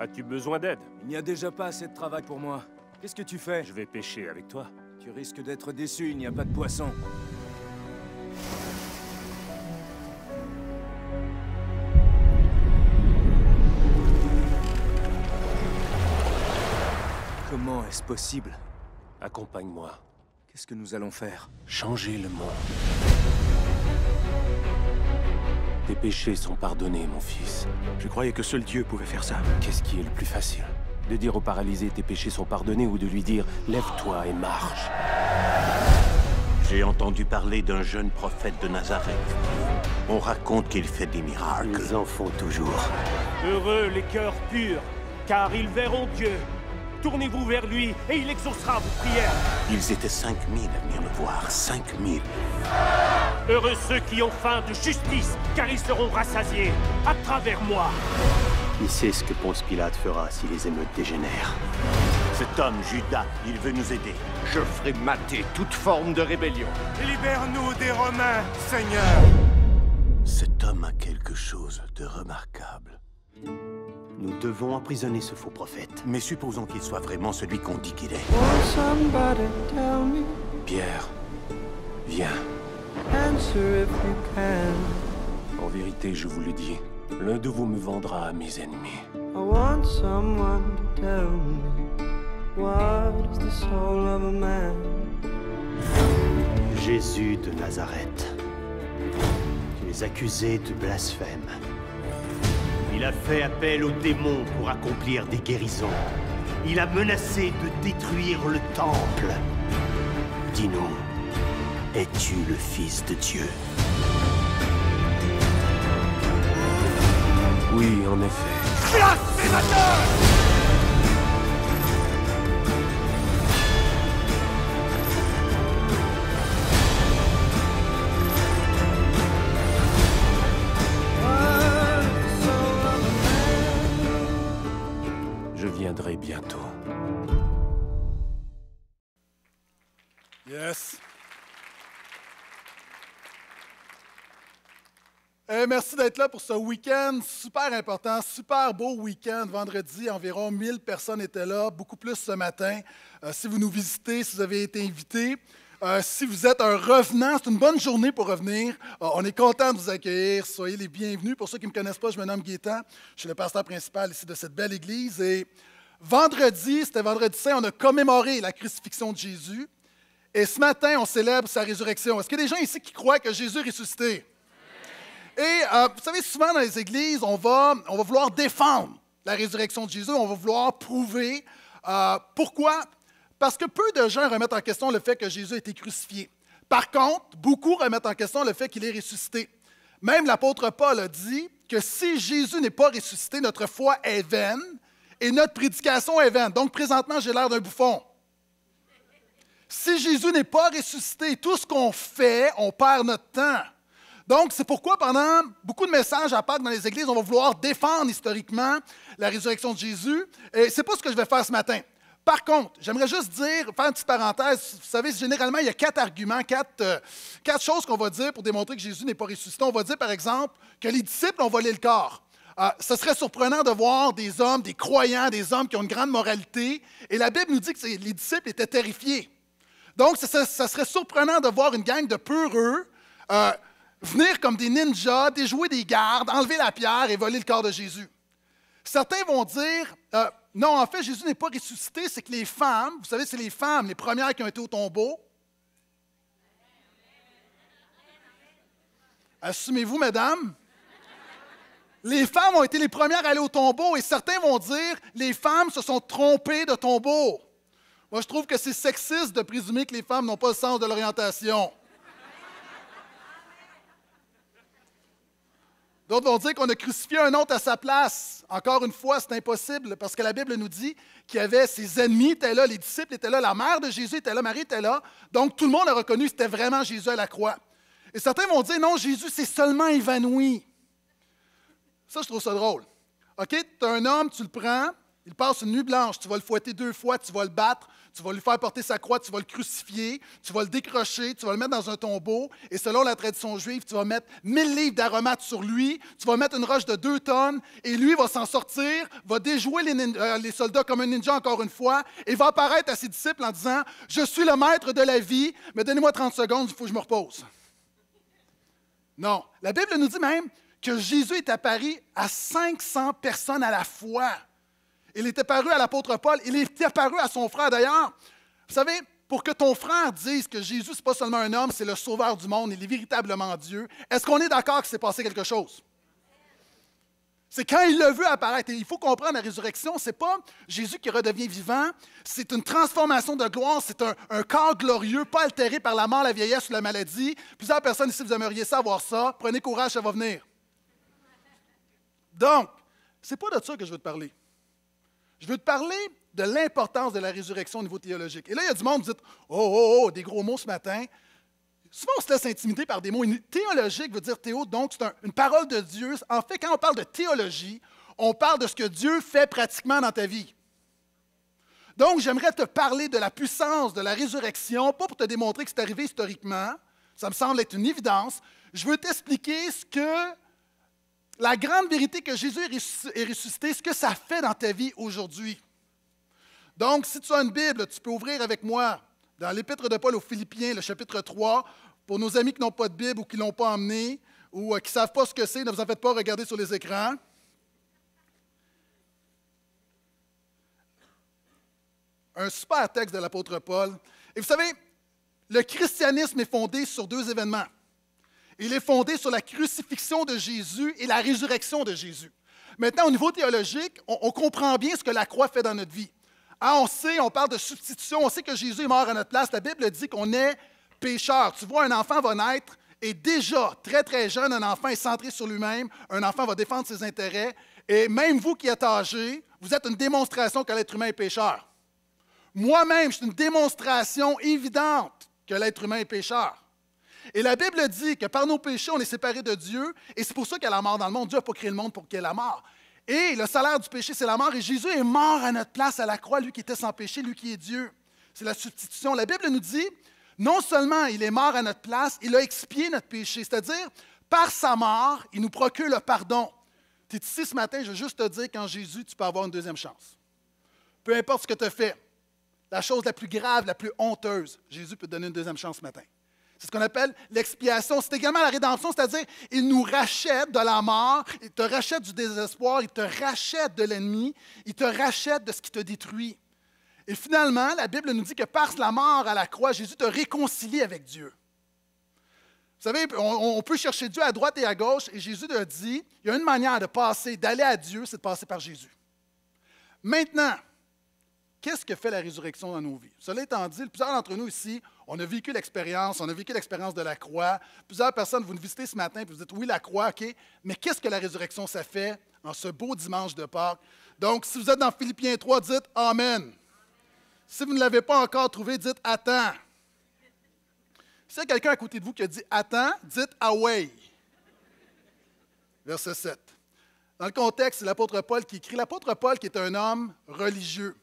As-tu besoin d'aide Il n'y a déjà pas assez de travail pour moi. Qu'est-ce que tu fais Je vais pêcher avec toi. Tu risques d'être déçu, il n'y a pas de poisson. Comment est-ce possible Accompagne-moi. Qu'est-ce que nous allons faire Changer le monde. Tes péchés sont pardonnés, mon fils. Je croyais que seul Dieu pouvait faire ça. Qu'est-ce qui est le plus facile De dire aux paralysés, tes péchés sont pardonnés ou de lui dire lève-toi et marche J'ai entendu parler d'un jeune prophète de Nazareth. On raconte qu'il fait des miracles. Ils en font toujours. Heureux les cœurs purs, car ils verront Dieu. Tournez-vous vers lui et il exaucera vos prières. Ils étaient 5000 à venir le voir, 5000. Heureux ceux qui ont faim de justice, car ils seront rassasiés à travers moi. Il sait ce que Ponce Pilate fera si les émeutes dégénèrent. Cet homme, Judas, il veut nous aider. Je ferai mater toute forme de rébellion. Libère-nous des Romains, Seigneur Cet homme a quelque chose de remarquable. Nous devons emprisonner ce faux prophète. Mais supposons qu'il soit vraiment celui qu'on dit qu'il est. Pierre, viens. Answer En vérité, je vous le dis, l'un de vous me vendra à mes ennemis. Jésus de Nazareth. Tu es accusé de blasphème. Il a fait appel aux démons pour accomplir des guérisons. Il a menacé de détruire le temple. Dis-nous, es-tu le Fils de Dieu Oui, en effet. Ben, merci d'être là pour ce week-end super important, super beau week-end. Vendredi, environ 1000 personnes étaient là, beaucoup plus ce matin. Euh, si vous nous visitez, si vous avez été invité, euh, si vous êtes un revenant, c'est une bonne journée pour revenir. Euh, on est content de vous accueillir. Soyez les bienvenus. Pour ceux qui ne me connaissent pas, je me nomme Guétan. Je suis le pasteur principal ici de cette belle église. Et vendredi, c'était vendredi saint, on a commémoré la crucifixion de Jésus. Et ce matin, on célèbre sa résurrection. Est-ce qu'il y a des gens ici qui croient que Jésus est ressuscité? Et euh, vous savez, souvent dans les églises, on va, vouloir défendre la résurrection de Jésus, on va vouloir prouver. Euh, pourquoi? Parce que peu de gens remettent en question le fait que Jésus a été crucifié. Par contre, beaucoup remettent en question le fait qu'il est ressuscité. Même l'apôtre Paul a dit que si Jésus n'est pas ressuscité, notre foi est vaine et notre prédication est vaine. Donc présentement, j'ai l'air d'un bouffon. Si Jésus n'est pas ressuscité, tout ce qu'on fait, on perd notre temps. Donc, c'est pourquoi pendant beaucoup de messages à Pâques dans les églises, on va vouloir défendre historiquement la résurrection de Jésus. Et c'est pas ce que je vais faire ce matin. Par contre, j'aimerais juste dire, faire une petite parenthèse. Vous savez, généralement, il y a quatre arguments, quatre, euh, choses qu'on va dire pour démontrer que Jésus n'est pas ressuscité. On va dire, par exemple, que les disciples ont volé le corps. Euh, ce serait surprenant de voir des hommes, des croyants, des hommes qui ont une grande moralité. Et la Bible nous dit que les disciples étaient terrifiés. Donc, ce serait surprenant de voir une gang de peureux euh, venir comme des ninjas, déjouer des gardes, enlever la pierre et voler le corps de Jésus. Certains vont dire, euh, non, en fait, Jésus n'est pas ressuscité, c'est que les femmes, vous savez, c'est les femmes, les premières qui ont été au tombeau. Assumez-vous, mesdames. Les femmes ont été les premières à aller au tombeau et certains vont dire, les femmes se sont trompées de tombeau. Moi, je trouve que c'est sexiste de présumer que les femmes n'ont pas le sens de l'orientation. D'autres vont dire qu'on a crucifié un autre à sa place. Encore une fois, c'est impossible parce que la Bible nous dit qu'il y avait ses ennemis, étaient là, les disciples étaient là, la mère de Jésus était là, Marie était là. Donc tout le monde a reconnu que c'était vraiment Jésus à la croix. Et certains vont dire non, Jésus c'est seulement évanoui. Ça, je trouve ça drôle. OK, tu as un homme, tu le prends, il passe une nuit blanche, tu vas le fouetter deux fois, tu vas le battre, tu vas lui faire porter sa croix, tu vas le crucifier, tu vas le décrocher, tu vas le mettre dans un tombeau, et selon la tradition juive, tu vas mettre 1000 livres d'aromates sur lui, tu vas mettre une roche de 2 tonnes, et lui va s'en sortir, va déjouer les, euh, les soldats comme un ninja encore une fois, et va apparaître à ses disciples en disant, je suis le maître de la vie, mais donnez-moi 30 secondes, il faut que je me repose. Non, la Bible nous dit même que Jésus est apparu à 500 personnes à la fois. Il était apparu à l'apôtre Paul. Il était apparu à son frère d'ailleurs. Vous savez, pour que ton frère dise que Jésus, ce n'est pas seulement un homme, c'est le sauveur du monde, il est véritablement Dieu, est-ce qu'on est, d'accord que c'est passé quelque chose? C'est quand il le veut apparaître. il faut comprendre la résurrection, c'est pas Jésus qui redevient vivant, c'est une transformation de gloire, c'est un, corps glorieux, pas altéré par la mort, la vieillesse ou la maladie. Plusieurs personnes ici, vous aimeriez savoir ça. Prenez courage, ça va venir. Donc, c'est pas de ça que je veux te parler. Je veux te parler de l'importance de la résurrection au niveau théologique. Et là, il y a du monde qui dit Oh, oh, oh, des gros mots ce matin. Souvent, on se laisse intimider par des mots. Théologique veut dire théo, donc c'est une parole de Dieu. En fait, quand on parle de théologie, on parle de ce que Dieu fait pratiquement dans ta vie. Donc, j'aimerais te parler de la puissance de la résurrection, pas pour te démontrer que c'est arrivé historiquement, ça me semble être une évidence. Je veux t'expliquer ce que la grande vérité que Jésus est ressuscité, ce que ça fait dans ta vie aujourd'hui. Donc, si tu as une Bible, tu peux ouvrir avec moi dans l'Épître de Paul aux Philippiens, le chapitre 3. Pour nos amis qui n'ont pas de Bible ou qui ne l'ont pas emmené, ou euh, qui ne savent pas ce que c'est, ne vous en faites pas regarder sur les écrans. Un super texte de l'apôtre Paul. Et vous savez, le christianisme est fondé sur deux événements. Il est fondé sur la crucifixion de Jésus et la résurrection de Jésus. Maintenant, au niveau théologique, on, comprend bien ce que la croix fait dans notre vie. Ah, on sait, on parle de substitution, on sait que Jésus est mort à notre place. La Bible dit qu'on est pécheur. Tu vois, un enfant va naître et déjà, très très jeune, un enfant est centré sur lui-même, un enfant va défendre ses intérêts, et même vous qui êtes âgé, vous êtes une démonstration que l'être humain est pécheur. Moi-même, je suis une démonstration évidente que l'être humain est pécheur. Et la Bible dit que par nos péchés, on est séparés de Dieu, et c'est pour ça qu'il y a la mort dans le monde. Dieu n'a pas créé le monde pour qu'il y ait la mort. Et le salaire du péché, c'est la mort, et Jésus est mort à notre place à la croix, lui qui était sans péché, lui qui est Dieu. C'est la substitution. La Bible nous dit, non seulement il est mort à notre place, il a expié notre péché, c'est-à-dire, par sa mort, il nous procure le pardon. Tu es ici ce matin, je veux juste te dire qu'en Jésus, tu peux avoir une deuxième chance. Peu importe ce que tu as fait, la chose la plus grave, la plus honteuse, Jésus peut te donner une deuxième chance ce matin. C'est ce qu'on appelle l'expiation. C'est également la rédemption, c'est-à-dire il nous rachète de la mort, il te rachète du désespoir, il te rachète de l'ennemi, il te rachète de ce qui te détruit. Et finalement, la Bible nous dit que par la mort à la croix, Jésus te réconcilie avec Dieu. Vous savez, on, peut chercher Dieu à droite et à gauche, et Jésus te dit, il y a une manière de passer, d'aller à Dieu, c'est de passer par Jésus. Maintenant, qu'est-ce que fait la résurrection dans nos vies? Cela étant dit, plusieurs d'entre nous ici, on a vécu l'expérience, on a vécu l'expérience de la croix. Plusieurs personnes, vous nous visitez ce matin, puis vous dites, oui, la croix, OK, mais qu'est-ce que la résurrection, ça fait en ce beau dimanche de Pâques? Donc, si vous êtes dans Philippiens 3, dites Amen. Si vous ne l'avez pas encore trouvé, dites Attends. il y a quelqu'un à côté de vous qui a dit Attends, dites Away. Verset 7. Dans le contexte, c'est l'apôtre Paul qui écrit. L'apôtre Paul, qui est un homme religieux,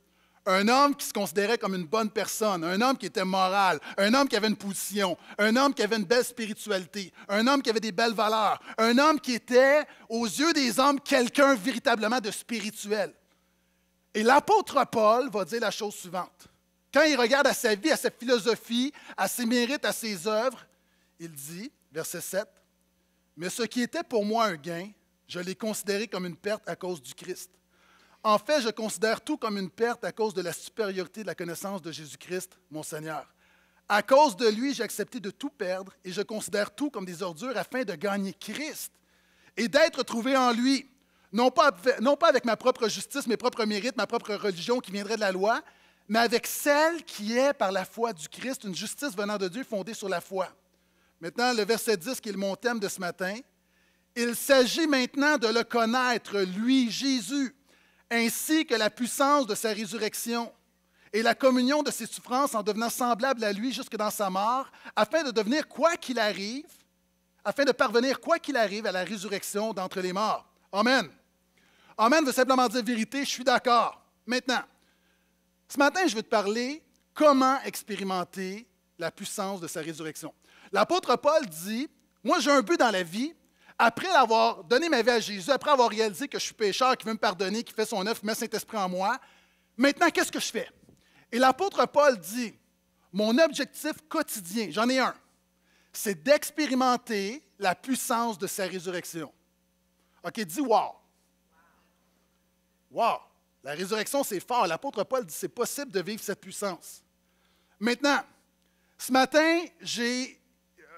un homme qui se considérait comme une bonne personne, un homme qui était moral, un homme qui avait une position, un homme qui avait une belle spiritualité, un homme qui avait des belles valeurs, un homme qui était, aux yeux des hommes, quelqu'un véritablement de spirituel. Et l'apôtre Paul va dire la chose suivante. Quand il regarde à sa vie, à sa philosophie, à ses mérites, à ses œuvres, il dit, verset 7, Mais ce qui était pour moi un gain, je l'ai considéré comme une perte à cause du Christ. En fait, je considère tout comme une perte à cause de la supériorité de la connaissance de Jésus-Christ, mon Seigneur. À cause de lui, j'ai accepté de tout perdre et je considère tout comme des ordures afin de gagner Christ et d'être trouvé en lui, non pas, non pas avec ma propre justice, mes propres mérites, ma propre religion qui viendrait de la loi, mais avec celle qui est par la foi du Christ, une justice venant de Dieu fondée sur la foi. Maintenant, le verset 10 qui est mon thème de ce matin. Il s'agit maintenant de le connaître, lui, Jésus, ainsi que la puissance de sa résurrection et la communion de ses souffrances en devenant semblable à lui jusque dans sa mort, afin de devenir quoi qu'il arrive, afin de parvenir quoi qu'il arrive à la résurrection d'entre les morts. Amen. Amen veut simplement dire vérité, je suis d'accord. Maintenant, ce matin, je vais te parler comment expérimenter la puissance de sa résurrection. L'apôtre Paul dit, moi j'ai un but dans la vie, après avoir donné ma vie à Jésus, après avoir réalisé que je suis pécheur, qui veut me pardonner, qui fait son œuvre, qui met Saint-Esprit en moi, maintenant, qu'est-ce que je fais? Et l'apôtre Paul dit, mon objectif quotidien, j'en ai un, c'est d'expérimenter la puissance de sa résurrection. OK, dis wow. Wow. La résurrection, c'est fort. L'apôtre Paul dit, c'est possible de vivre cette puissance. Maintenant, ce matin, j'ai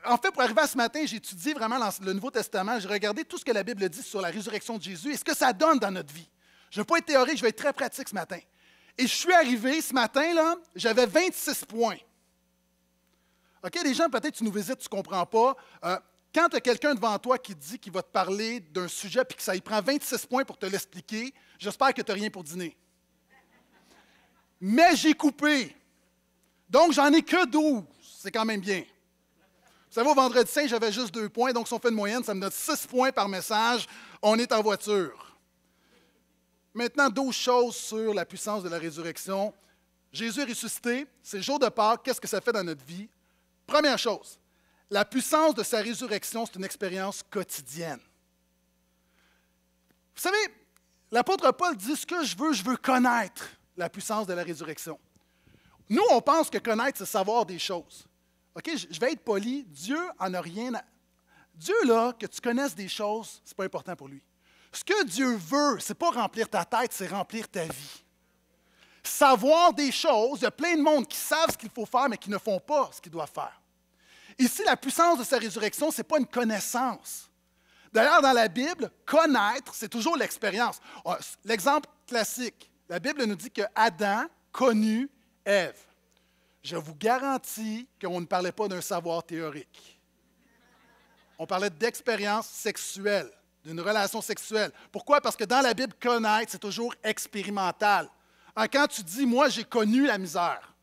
en fait, pour arriver à ce matin, j'ai étudié vraiment le Nouveau Testament, j'ai regardé tout ce que la Bible dit sur la résurrection de Jésus et ce que ça donne dans notre vie. Je ne veux pas être théorique, je vais être très pratique ce matin. Et je suis arrivé ce matin, là, j'avais 26 points. OK, les gens, peut-être tu nous visites, tu ne comprends pas. Euh, quand tu as quelqu'un devant toi qui dit qu'il va te parler d'un sujet puis que ça y prend 26 points pour te l'expliquer, j'espère que tu n'as rien pour dîner. Mais j'ai coupé. Donc, j'en ai que 12. C'est quand même bien. Vous savez, au vendredi saint, j'avais juste deux points, donc si on fait une moyenne, ça me donne six points par message. On est en voiture. Maintenant, deux choses sur la puissance de la résurrection. Jésus est ressuscité, c'est le jour de Pâques, qu'est-ce que ça fait dans notre vie? Première chose, la puissance de sa résurrection, c'est une expérience quotidienne. Vous savez, l'apôtre Paul dit ce que je veux, je veux connaître la puissance de la résurrection. Nous, on pense que connaître, c'est savoir des choses. OK, je vais être poli. Dieu en a rien. Dieu, là, que tu connaisses des choses, ce n'est pas important pour lui. Ce que Dieu veut, ce n'est pas remplir ta tête, c'est remplir ta vie. Savoir des choses, il y a plein de monde qui savent ce qu'il faut faire, mais qui ne font pas ce qu'ils doivent faire. Ici, la puissance de sa résurrection, ce n'est pas une connaissance. D'ailleurs, dans la Bible, connaître, c'est toujours l'expérience. Ah, l'exemple classique, la Bible nous dit que Adam connut Ève je vous garantis qu'on ne parlait pas d'un savoir théorique. On parlait d'expérience sexuelle, d'une relation sexuelle. Pourquoi? Parce que dans la Bible, connaître, c'est toujours expérimental. Ah, quand tu dis, moi, j'ai connu la misère,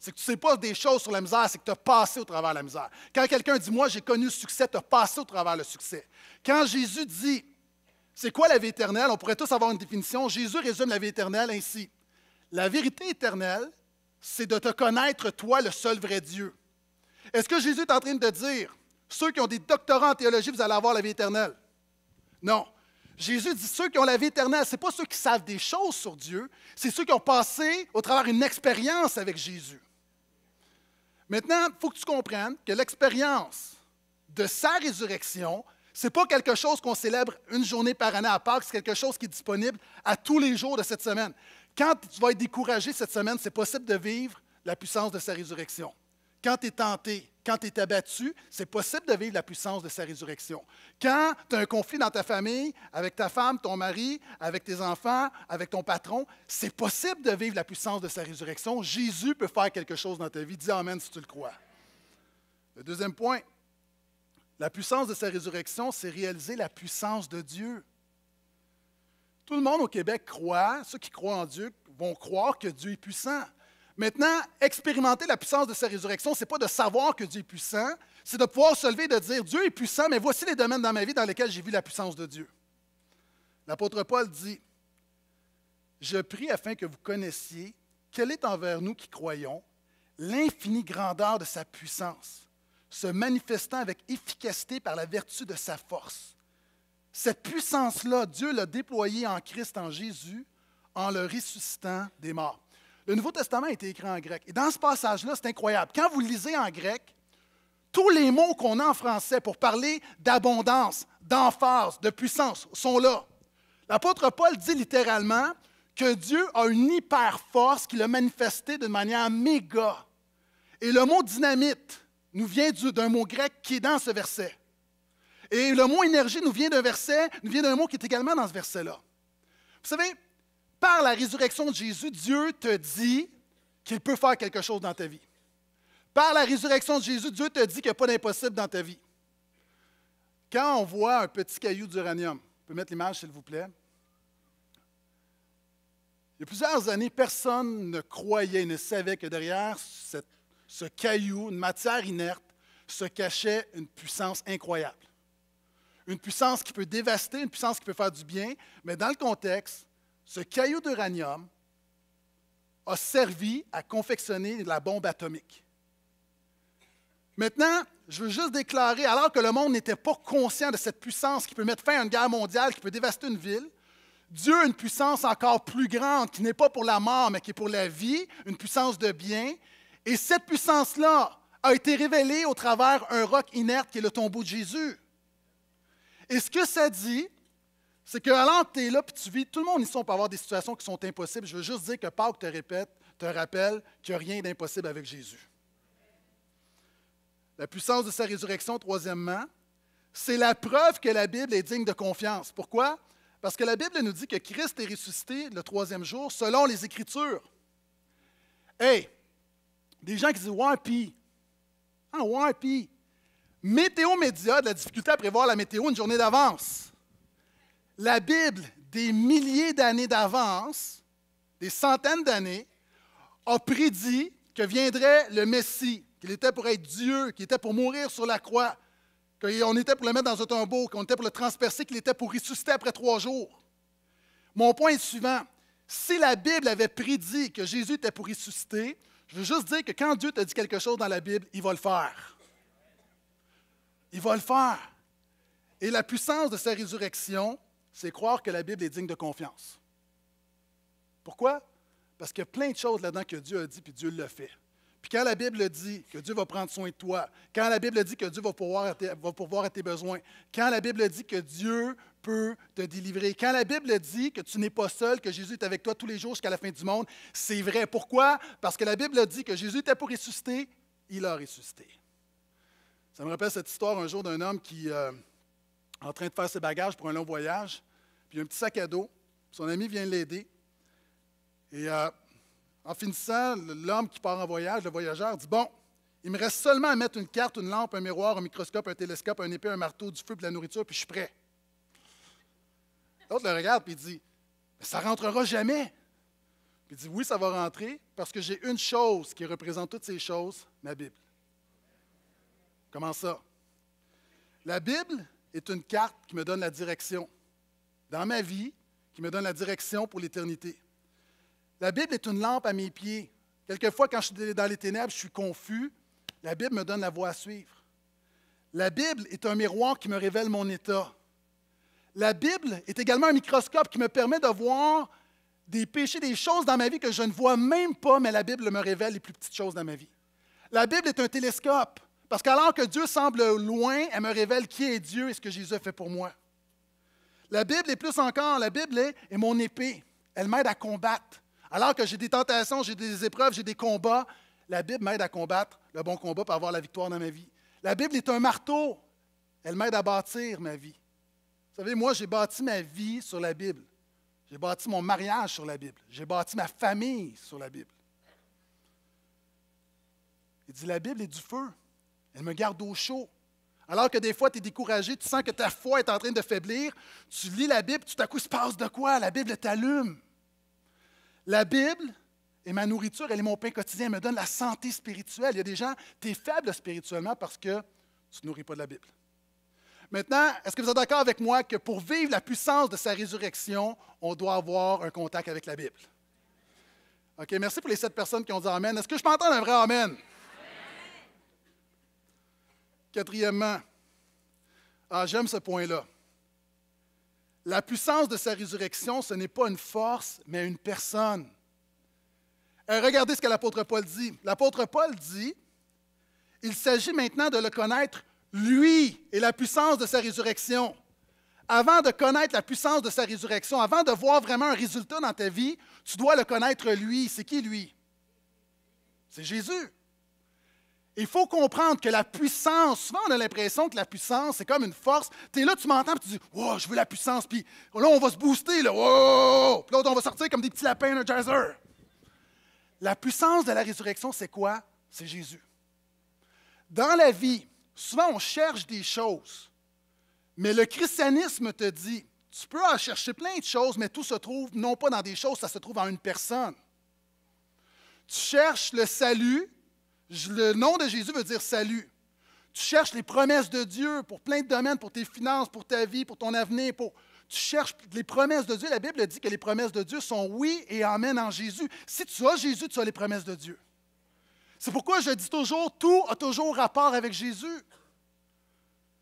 c'est que tu ne sais pas des choses sur la misère, c'est que tu as passé au travers de la misère. Quand quelqu'un dit, moi, j'ai connu le succès, tu as passé au travers le succès. Quand Jésus dit, c'est quoi la vie éternelle? On pourrait tous avoir une définition. Jésus résume la vie éternelle ainsi. La vérité éternelle, c'est de te connaître, toi, le seul vrai Dieu. Est-ce que Jésus est en train de dire, ceux qui ont des doctorats en théologie, vous allez avoir la vie éternelle? Non. Jésus dit, ceux qui ont la vie éternelle, ce n'est pas ceux qui savent des choses sur Dieu, c'est ceux qui ont passé au travers une expérience avec Jésus. Maintenant, il faut que tu comprennes que l'expérience de sa résurrection, ce n'est pas quelque chose qu'on célèbre une journée par année à Pâques, c'est quelque chose qui est disponible à tous les jours de cette semaine. Quand tu vas être découragé cette semaine, c'est possible de vivre la puissance de sa résurrection. Quand tu es tenté, quand tu es abattu, c'est possible de vivre la puissance de sa résurrection. Quand tu as un conflit dans ta famille, avec ta femme, ton mari, avec tes enfants, avec ton patron, c'est possible de vivre la puissance de sa résurrection. Jésus peut faire quelque chose dans ta vie. Dis Amen si tu le crois. Le deuxième point, la puissance de sa résurrection, c'est réaliser la puissance de Dieu. Tout le monde au Québec croit, ceux qui croient en Dieu vont croire que Dieu est puissant. Maintenant, expérimenter la puissance de sa résurrection, ce n'est pas de savoir que Dieu est puissant, c'est de pouvoir se lever et de dire Dieu est puissant, mais voici les domaines dans ma vie dans lesquels j'ai vu la puissance de Dieu. L'apôtre Paul dit Je prie afin que vous connaissiez quelle est envers nous qui croyons l'infinie grandeur de sa puissance, se manifestant avec efficacité par la vertu de sa force cette puissance-là, Dieu l'a déployée en Christ, en Jésus, en le ressuscitant des morts. Le Nouveau Testament a été écrit en grec. Et dans ce passage-là, c'est incroyable. Quand vous lisez en grec, tous les mots qu'on a en français pour parler d'abondance, d'emphase, de puissance sont là. L'apôtre Paul dit littéralement que Dieu a une hyper-force qui l'a manifestée de manière méga. Et le mot dynamite nous vient d'un mot grec qui est dans ce verset. Et le mot énergie nous vient d'un verset, nous vient d'un mot qui est également dans ce verset-là. Vous savez, par la résurrection de Jésus, Dieu te dit qu'il peut faire quelque chose dans ta vie. Par la résurrection de Jésus, Dieu te dit qu'il n'y a pas d'impossible dans ta vie. Quand on voit un petit caillou d'uranium, on peut mettre l'image s'il vous plaît. Il y a plusieurs années, personne ne croyait, ne savait que derrière ce caillou, une matière inerte, se cachait une puissance incroyable une puissance qui peut dévaster, une puissance qui peut faire du bien, mais dans le contexte, ce caillou d'uranium a servi à confectionner la bombe atomique. Maintenant, je veux juste déclarer, alors que le monde n'était pas conscient de cette puissance qui peut mettre fin à une guerre mondiale, qui peut dévaster une ville, Dieu a une puissance encore plus grande, qui n'est pas pour la mort, mais qui est pour la vie, une puissance de bien. Et cette puissance-là a été révélée au travers un roc inerte qui est le tombeau de Jésus. Et ce que ça dit, c'est que alors tu es là, puis tu vis, tout le monde ici, on peut avoir des situations qui sont impossibles. Je veux juste dire que Paul te répète, te rappelle qu'il n'y a rien d'impossible avec Jésus. La puissance de sa résurrection, troisièmement, c'est la preuve que la Bible est digne de confiance. Pourquoi? Parce que la Bible nous dit que Christ est ressuscité le troisième jour selon les Écritures. Hey, des gens qui disent Ouais, puis, ah ouais, Météo Média de la difficulté à prévoir la météo une journée d'avance. La Bible, des milliers d'années d'avance, des centaines d'années, a prédit que viendrait le Messie, qu'il était pour être Dieu, qu'il était pour mourir sur la croix, qu'on était pour le mettre dans un tombeau, qu'on était pour le transpercer, qu'il était pour ressusciter après trois jours. Mon point est suivant. Si la Bible avait prédit que Jésus était pour ressusciter, je veux juste dire que quand Dieu te dit quelque chose dans la Bible, il va le faire. Il va le faire. Et la puissance de sa résurrection, c'est croire que la Bible est digne de confiance. Pourquoi? Parce qu'il y a plein de choses là-dedans que Dieu a dit, puis Dieu le fait. Puis quand la Bible dit que Dieu va prendre soin de toi, quand la Bible dit que Dieu va pouvoir à tes besoins, quand la Bible dit que Dieu peut te délivrer, quand la Bible dit que tu n'es pas seul, que Jésus est avec toi tous les jours jusqu'à la fin du monde, c'est vrai. Pourquoi? Parce que la Bible dit que Jésus était pour ressusciter, il a ressuscité. Ça me rappelle cette histoire un jour d'un homme qui, est euh, en train de faire ses bagages pour un long voyage, puis il a un petit sac à dos. Son ami vient l'aider. Et euh, en finissant, l'homme qui part en voyage, le voyageur, dit Bon, il me reste seulement à mettre une carte, une lampe, un miroir, un microscope, un télescope, un épée, un marteau, du feu, de la nourriture, puis je suis prêt. L'autre le regarde, puis dit Ça rentrera jamais. Puis il dit Oui, ça va rentrer, parce que j'ai une chose qui représente toutes ces choses, ma Bible. Comment ça? La Bible est une carte qui me donne la direction dans ma vie, qui me donne la direction pour l'éternité. La Bible est une lampe à mes pieds. Quelquefois, quand je suis dans les ténèbres, je suis confus. La Bible me donne la voie à suivre. La Bible est un miroir qui me révèle mon état. La Bible est également un microscope qui me permet de voir des péchés, des choses dans ma vie que je ne vois même pas, mais la Bible me révèle les plus petites choses dans ma vie. La Bible est un télescope parce qu'alors que Dieu semble loin, elle me révèle qui est Dieu et ce que Jésus a fait pour moi. La Bible est plus encore, la Bible est, mon épée. Elle m'aide à combattre. Alors que j'ai des tentations, j'ai des épreuves, j'ai des combats, la Bible m'aide à combattre le bon combat pour avoir la victoire dans ma vie. La Bible est un marteau. Elle m'aide à bâtir ma vie. Vous savez, moi, j'ai bâti ma vie sur la Bible. J'ai bâti mon mariage sur la Bible. J'ai bâti ma famille sur la Bible. Il dit, la Bible est du feu. Elle me garde au chaud. Alors que des fois, tu es découragé, tu sens que ta foi est en train de faiblir, tu lis la Bible, tu à coup, il passe de quoi? La Bible t'allume. La Bible est ma nourriture, elle est mon pain quotidien, elle me donne la santé spirituelle. Il y a des gens, tu es faible spirituellement parce que tu ne nourris pas de la Bible. Maintenant, est-ce que vous êtes d'accord avec moi que pour vivre la puissance de sa résurrection, on doit avoir un contact avec la Bible? OK, merci pour les sept personnes qui ont dit Amen. Est-ce que je peux entendre un vrai Amen? Quatrièmement, ah, j'aime ce point-là. La puissance de sa résurrection, ce n'est pas une force, mais une personne. Euh, regardez ce que l'apôtre Paul dit. L'apôtre Paul dit, il s'agit maintenant de le connaître, lui et la puissance de sa résurrection. Avant de connaître la puissance de sa résurrection, avant de voir vraiment un résultat dans ta vie, tu dois le connaître lui. C'est qui lui? C'est Jésus. Il faut comprendre que la puissance, souvent on a l'impression que la puissance, c'est comme une force. Tu là, tu m'entends, tu dis, Oh, je veux la puissance, puis là, on va se booster, là, Puis là, on va sortir comme des petits lapins Energizer. La puissance de la résurrection, c'est quoi? C'est Jésus. Dans la vie, souvent on cherche des choses, mais le christianisme te dit, tu peux en chercher plein de choses, mais tout se trouve non pas dans des choses, ça se trouve en une personne. Tu cherches le salut, le nom de Jésus veut dire salut. Tu cherches les promesses de Dieu pour plein de domaines, pour tes finances, pour ta vie, pour ton avenir, Tu cherches les promesses de Dieu. La Bible dit que les promesses de Dieu sont oui et amen en Jésus. Si tu as Jésus, tu as les promesses de Dieu. C'est pourquoi je dis toujours, tout a toujours rapport avec Jésus.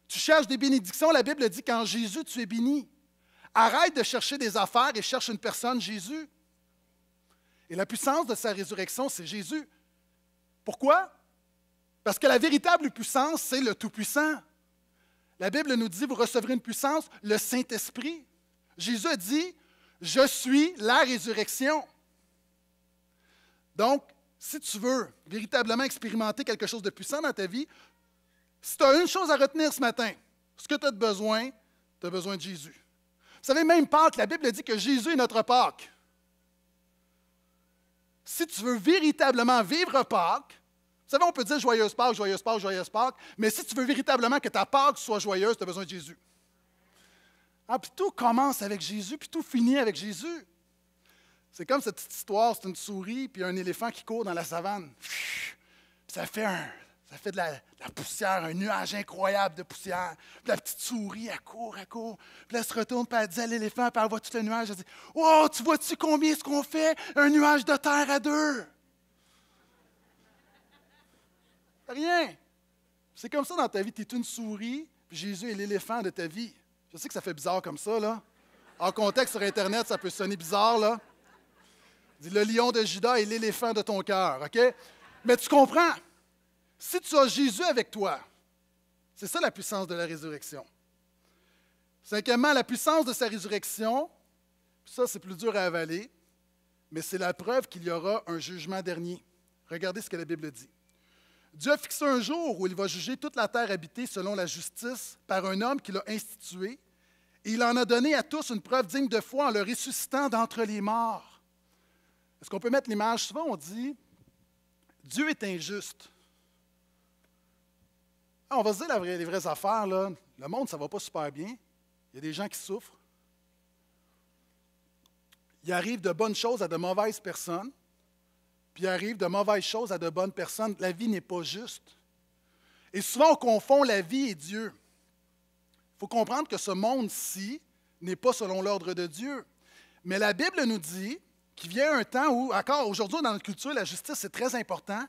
Tu cherches des bénédictions, la Bible dit qu'en Jésus, tu es béni. Arrête de chercher des affaires et cherche une personne, Jésus. Et la puissance de sa résurrection, c'est Jésus. Pourquoi? Parce que la véritable puissance, c'est le Tout-Puissant. La Bible nous dit, vous recevrez une puissance, le Saint-Esprit. Jésus a dit, je suis la résurrection. Donc, si tu veux véritablement expérimenter quelque chose de puissant dans ta vie, si tu as une chose à retenir ce matin, ce que tu as de besoin, tu as besoin de Jésus. Vous savez, même Pâques, la Bible dit que Jésus est notre Pâques. Si tu veux véritablement vivre Pâques, savez, on peut dire joyeuse Pâques, joyeuse Pâques, joyeuse Pâques, mais si tu veux véritablement que ta Pâque soit joyeuse, tu as besoin de Jésus. Ah, puis tout commence avec Jésus, puis tout finit avec Jésus. C'est comme cette petite histoire, c'est une souris puis un éléphant qui court dans la savane. ça fait un, ça fait de la, poussière, un nuage incroyable de poussière. Puis la petite souris, elle court, elle court. Puis elle se retourne, puis elle dit à l'éléphant, puis elle voit tout le nuage. Elle dit Oh, tu vois-tu combien ce qu'on fait Un nuage de terre à deux. Rien. C'est comme ça dans ta vie. Tu es une souris, puis Jésus est l'éléphant de ta vie. Je sais que ça fait bizarre comme ça, là. En contexte sur Internet, ça peut sonner bizarre, là. Dit le lion de Juda est l'éléphant de ton cœur, OK? Mais tu comprends. Si tu as Jésus avec toi, c'est ça la puissance de la résurrection. Cinquièmement, la puissance de sa résurrection, ça c'est plus dur à avaler, mais c'est la preuve qu'il y aura un jugement dernier. Regardez ce que la Bible dit. Dieu a fixé un jour où il va juger toute la terre habitée selon la justice par un homme qu'il a institué, et il en a donné à tous une preuve digne de foi en le ressuscitant d'entre les morts. Est-ce qu'on peut mettre l'image Souvent, on dit Dieu est injuste. Ah, on va se dire les vraies affaires. Là. Le monde, ça ne va pas super bien. Il y a des gens qui souffrent. Il arrive de bonnes choses à de mauvaises personnes puis il arrive de mauvaises choses à de bonnes personnes. La vie n'est pas juste. Et souvent, on confond la vie et Dieu. Il faut comprendre que ce monde-ci n'est pas selon l'ordre de Dieu. Mais la Bible nous dit qu'il vient un temps où, encore aujourd'hui dans notre culture, la justice est très important,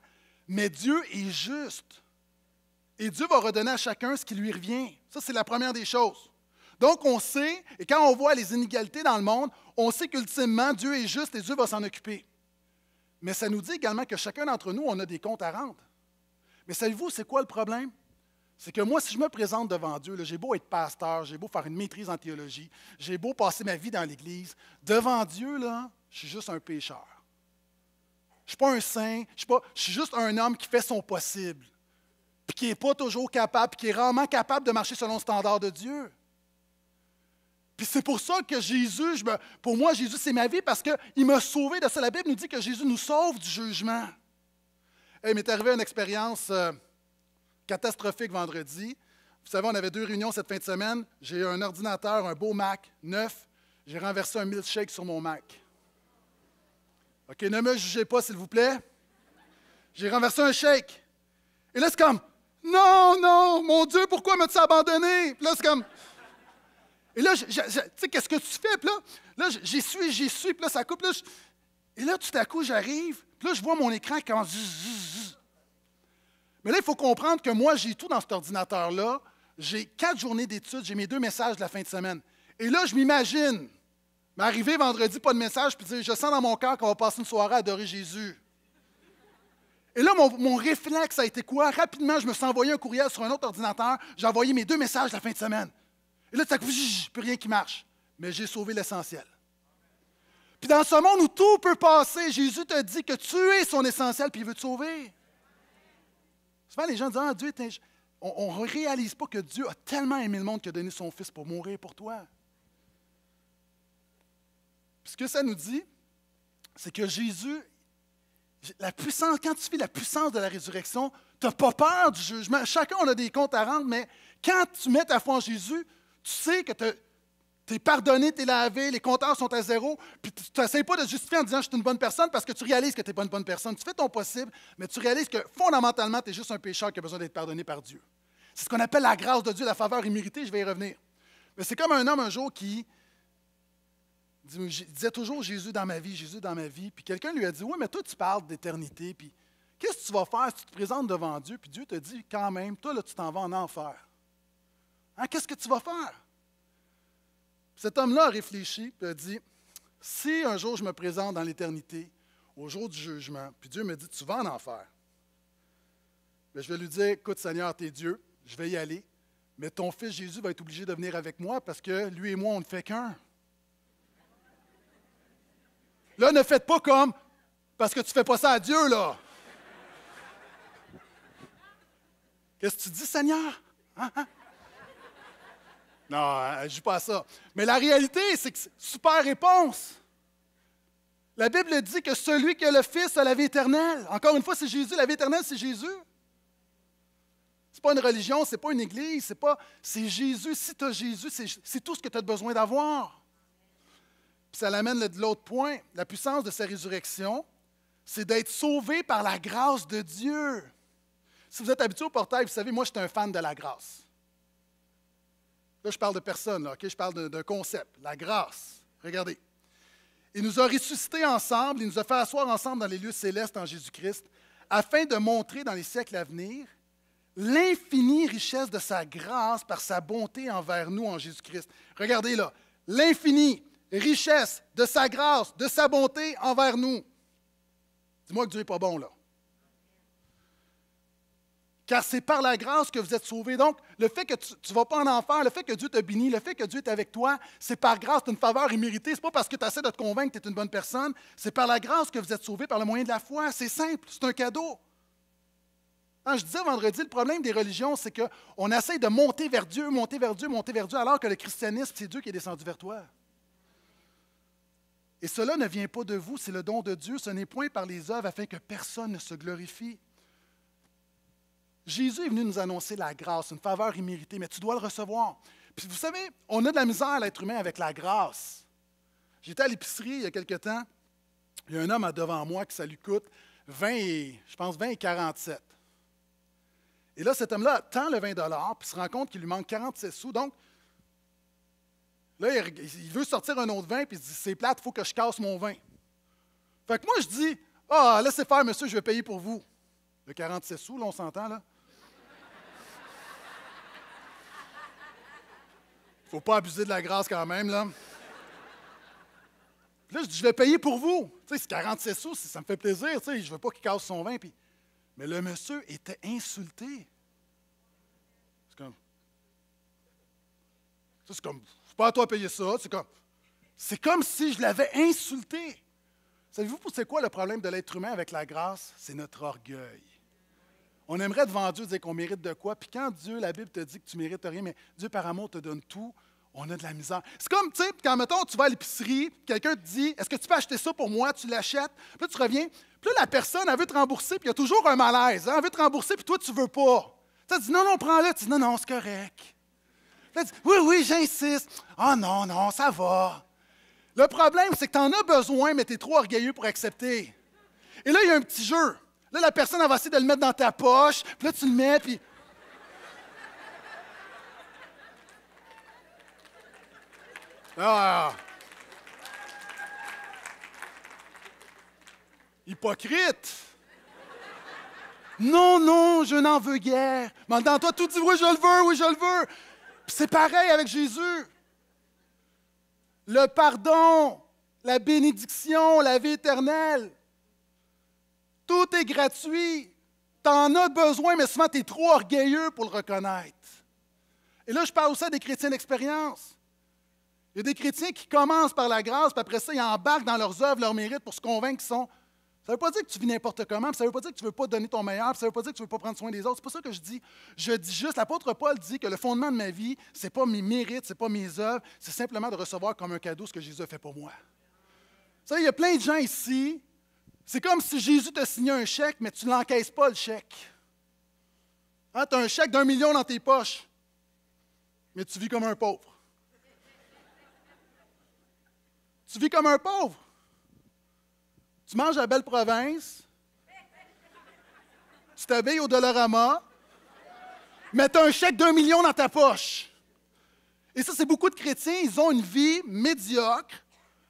mais Dieu est juste. Et Dieu va redonner à chacun ce qui lui revient. Ça, c'est la première des choses. Donc, on sait, et quand on voit les inégalités dans le monde, on sait qu'ultimement, Dieu est juste et Dieu va s'en occuper. Mais ça nous dit également que chacun d'entre nous, on a des comptes à rendre. Mais savez-vous, c'est quoi le problème? C'est que moi, si je me présente devant Dieu, j'ai beau être pasteur, j'ai beau faire une maîtrise en théologie, j'ai beau passer ma vie dans l'Église, devant Dieu, là, je suis juste un pécheur. Je ne suis pas un saint, je suis, je suis juste un homme qui fait son possible, puis qui n'est pas toujours capable, puis qui est rarement capable de marcher selon le standard de Dieu. Puis c'est pour ça que Jésus, pour moi, Jésus, c'est ma vie parce qu'il m'a sauvé de ça. La Bible nous dit que Jésus nous sauve du jugement. Et il m'est arrivé une expérience euh, catastrophique vendredi. Vous savez, on avait deux réunions cette fin de semaine. J'ai un ordinateur, un beau Mac, neuf. J'ai renversé un milkshake sur mon Mac. OK, ne me jugez pas, s'il vous plaît. J'ai renversé un shake. Et là, c'est comme, non, non, mon Dieu, pourquoi m'as-tu abandonné? Puis là, c'est comme, et là, tu sais, qu'est-ce que tu fais? Puis là, là j'y suis, j'y suis, puis là, ça coupe. et là, tout à coup, j'arrive, puis là, je vois mon écran qui commence. Mais là, il faut comprendre que moi, j'ai tout dans cet ordinateur-là. J'ai quatre journées d'études, j'ai mes deux messages de la fin de semaine. Et là, je m'imagine m'arriver vendredi, pas de message, puis Je sens dans mon cœur qu'on va passer une soirée à adorer Jésus. Et là, mon, mon, réflexe a été quoi? Rapidement, je me suis envoyé un courriel sur un autre ordinateur. J'ai envoyé mes deux messages de la fin de semaine. Et là, tu plus rien qui marche. Mais j'ai sauvé l'essentiel. Puis dans ce monde où tout peut passer, Jésus te dit que tu es son essentiel, puis il veut te sauver. Souvent, les gens disent Ah, Dieu est On ne réalise pas que Dieu a tellement aimé le monde qu'il a donné son Fils pour mourir pour toi. Puis ce que ça nous dit, c'est que Jésus, la puissance, quand tu vis la puissance de la résurrection, tu n'as pas peur du jugement. Chacun, a des comptes à rendre, mais quand tu mets ta foi en Jésus, tu sais que tu es pardonné, tu es lavé, les compteurs sont à zéro, puis tu n'essayes pas de justifier en disant je suis une bonne personne parce que tu réalises que tu n'es pas une bonne personne. Tu fais ton possible, mais tu réalises que fondamentalement, tu es juste un pécheur qui a besoin d'être pardonné par Dieu. C'est ce qu'on appelle la grâce de Dieu, la faveur imméritée, je vais y revenir. Mais c'est comme un homme un jour qui disait toujours Jésus dans ma vie, Jésus dans ma vie, puis quelqu'un lui a dit Oui, mais toi, tu parles d'éternité, puis qu'est-ce que tu vas faire si tu te présentes devant Dieu, puis Dieu te dit quand même, toi, là, tu t'en vas en enfer. Hein, qu'est-ce que tu vas faire? Cet homme-là a réfléchi et a dit Si un jour je me présente dans l'éternité, au jour du jugement, puis Dieu me dit Tu vas en enfer. je vais lui dire Écoute, Seigneur, tu es Dieu, je vais y aller, mais ton fils Jésus va être obligé de venir avec moi parce que lui et moi, on ne fait qu'un. Là, ne faites pas comme parce que tu ne fais pas ça à Dieu, là. Qu'est-ce que tu dis, Seigneur? hein? hein? Non, elle euh, ne joue pas à ça. Mais la réalité, c'est que super réponse. La Bible dit que celui qui a le Fils a la vie éternelle. Encore une fois, c'est Jésus. La vie éternelle, c'est Jésus. Ce pas une religion, c'est pas une église, c'est pas. C'est Jésus. Si tu as Jésus, c'est tout ce que tu as besoin d'avoir. Puis ça l'amène de l'autre point. La puissance de sa résurrection, c'est d'être sauvé par la grâce de Dieu. Si vous êtes habitué au portail, vous savez, moi, je suis un fan de la grâce. Là, je parle de personne, là, je parle d'un concept, la grâce. Regardez. Il nous a ressuscités ensemble, il nous a fait asseoir ensemble dans les lieux célestes en Jésus-Christ, afin de montrer dans les siècles à venir l'infinie richesse de sa grâce par sa bonté envers nous en Jésus-Christ. Regardez là, l'infinie richesse de sa grâce, de sa bonté envers nous. Dis-moi que Dieu n'est pas bon là car c'est par la grâce que vous êtes sauvés. Donc, le fait que tu ne vas pas en enfer, le fait que Dieu te bénit, le fait que Dieu est avec toi, c'est par grâce, c'est une faveur imméritée. Ce pas parce que tu essaies de te convaincre que tu es une bonne personne. C'est par la grâce que vous êtes sauvés, par le moyen de la foi. C'est simple, c'est un cadeau. Hein, je disais vendredi, le problème des religions, c'est qu'on essaie de monter vers Dieu, monter vers Dieu, monter vers Dieu, alors que le christianisme, c'est Dieu qui est descendu vers toi. Et cela ne vient pas de vous, c'est le don de Dieu, ce n'est point par les œuvres afin que personne ne se glorifie. Jésus est venu nous annoncer la grâce, une faveur imméritée, mais tu dois le recevoir. Puis vous savez, on a de la misère, à l'être humain, avec la grâce. J'étais à l'épicerie il y a quelque temps, il y a un homme devant moi que ça lui coûte 20 je pense 20 et 47. Et là, cet homme-là tend le 20 puis se rend compte qu'il lui manque 47 sous. Donc, là, il veut sortir un autre vin, puis il se dit C'est plate, il faut que je casse mon vin. Fait que moi, je dis Ah, laissez faire, monsieur, je vais payer pour vous. Le 47 sous, là, on s'entend, là. Faut pas abuser de la grâce quand même, là. là, je dis, je vais payer pour vous. c'est 46 sous, ça me fait plaisir. Tu sais, je veux pas qu'il casse son vin. Mais le monsieur était insulté. C'est comme. C'est comme, c'est pas à toi de payer ça. C'est comme, c'est comme si je l'avais insulté. Savez-vous, c'est quoi le problème de l'être humain avec la grâce? C'est notre orgueil. On aimerait devant Dieu dire qu'on mérite de quoi. Puis quand Dieu, la Bible te dit que tu mérites rien, mais Dieu par amour te donne tout, on a de la misère. C'est comme, tu sais, quand, mettons, tu vas à l'épicerie, quelqu'un te dit, est-ce que tu peux acheter ça pour moi? Tu l'achètes. Puis tu reviens. Puis là, la personne, elle veut te rembourser, puis il y a toujours un malaise. Hein? Elle veut te rembourser, puis toi, tu veux pas. Tu dis, non, non, prends-le. Tu dis, non, non, c'est correct. Tu tu dis, oui, oui, j'insiste. Ah oh, non, non, ça va. Le problème, c'est que tu en as besoin, mais tu es trop orgueilleux pour accepter. Et là, il y a un petit jeu. Là, la personne, va essayer de le mettre dans ta poche. là, tu le mets, puis... Ah, ah, ah! Hypocrite! Non, non, je n'en veux guère. Maintenant, toi, tout dit oui, je le veux, oui, je le veux. c'est pareil avec Jésus. Le pardon, la bénédiction, la vie éternelle. Tout est gratuit. Tu en as besoin, mais souvent, tu es trop orgueilleux pour le reconnaître. Et là, je parle aussi à des chrétiens d'expérience. Il y a des chrétiens qui commencent par la grâce, puis après ça, ils embarquent dans leurs œuvres, leurs mérites pour se convaincre qu'ils sont. Ça ne veut pas dire que tu vis n'importe comment, puis ça ne veut pas dire que tu ne veux pas donner ton meilleur, puis ça ne veut pas dire que tu ne veux pas prendre soin des autres. C'est pas ça que je dis. Je dis juste, l'apôtre Paul dit que le fondement de ma vie, ce n'est pas mes mérites, ce n'est pas mes œuvres, c'est simplement de recevoir comme un cadeau ce que Jésus a fait pour moi. Vous savez, il y a plein de gens ici c'est comme si Jésus te signait un chèque, mais tu ne l'encaisses pas le chèque. Hein, tu as un chèque d'un million dans tes poches, mais tu vis comme un pauvre. Tu vis comme un pauvre. Tu manges à belle province, tu t'habilles au Dollarama, mais tu as un chèque d'un million dans ta poche. Et ça, c'est beaucoup de chrétiens, ils ont une vie médiocre,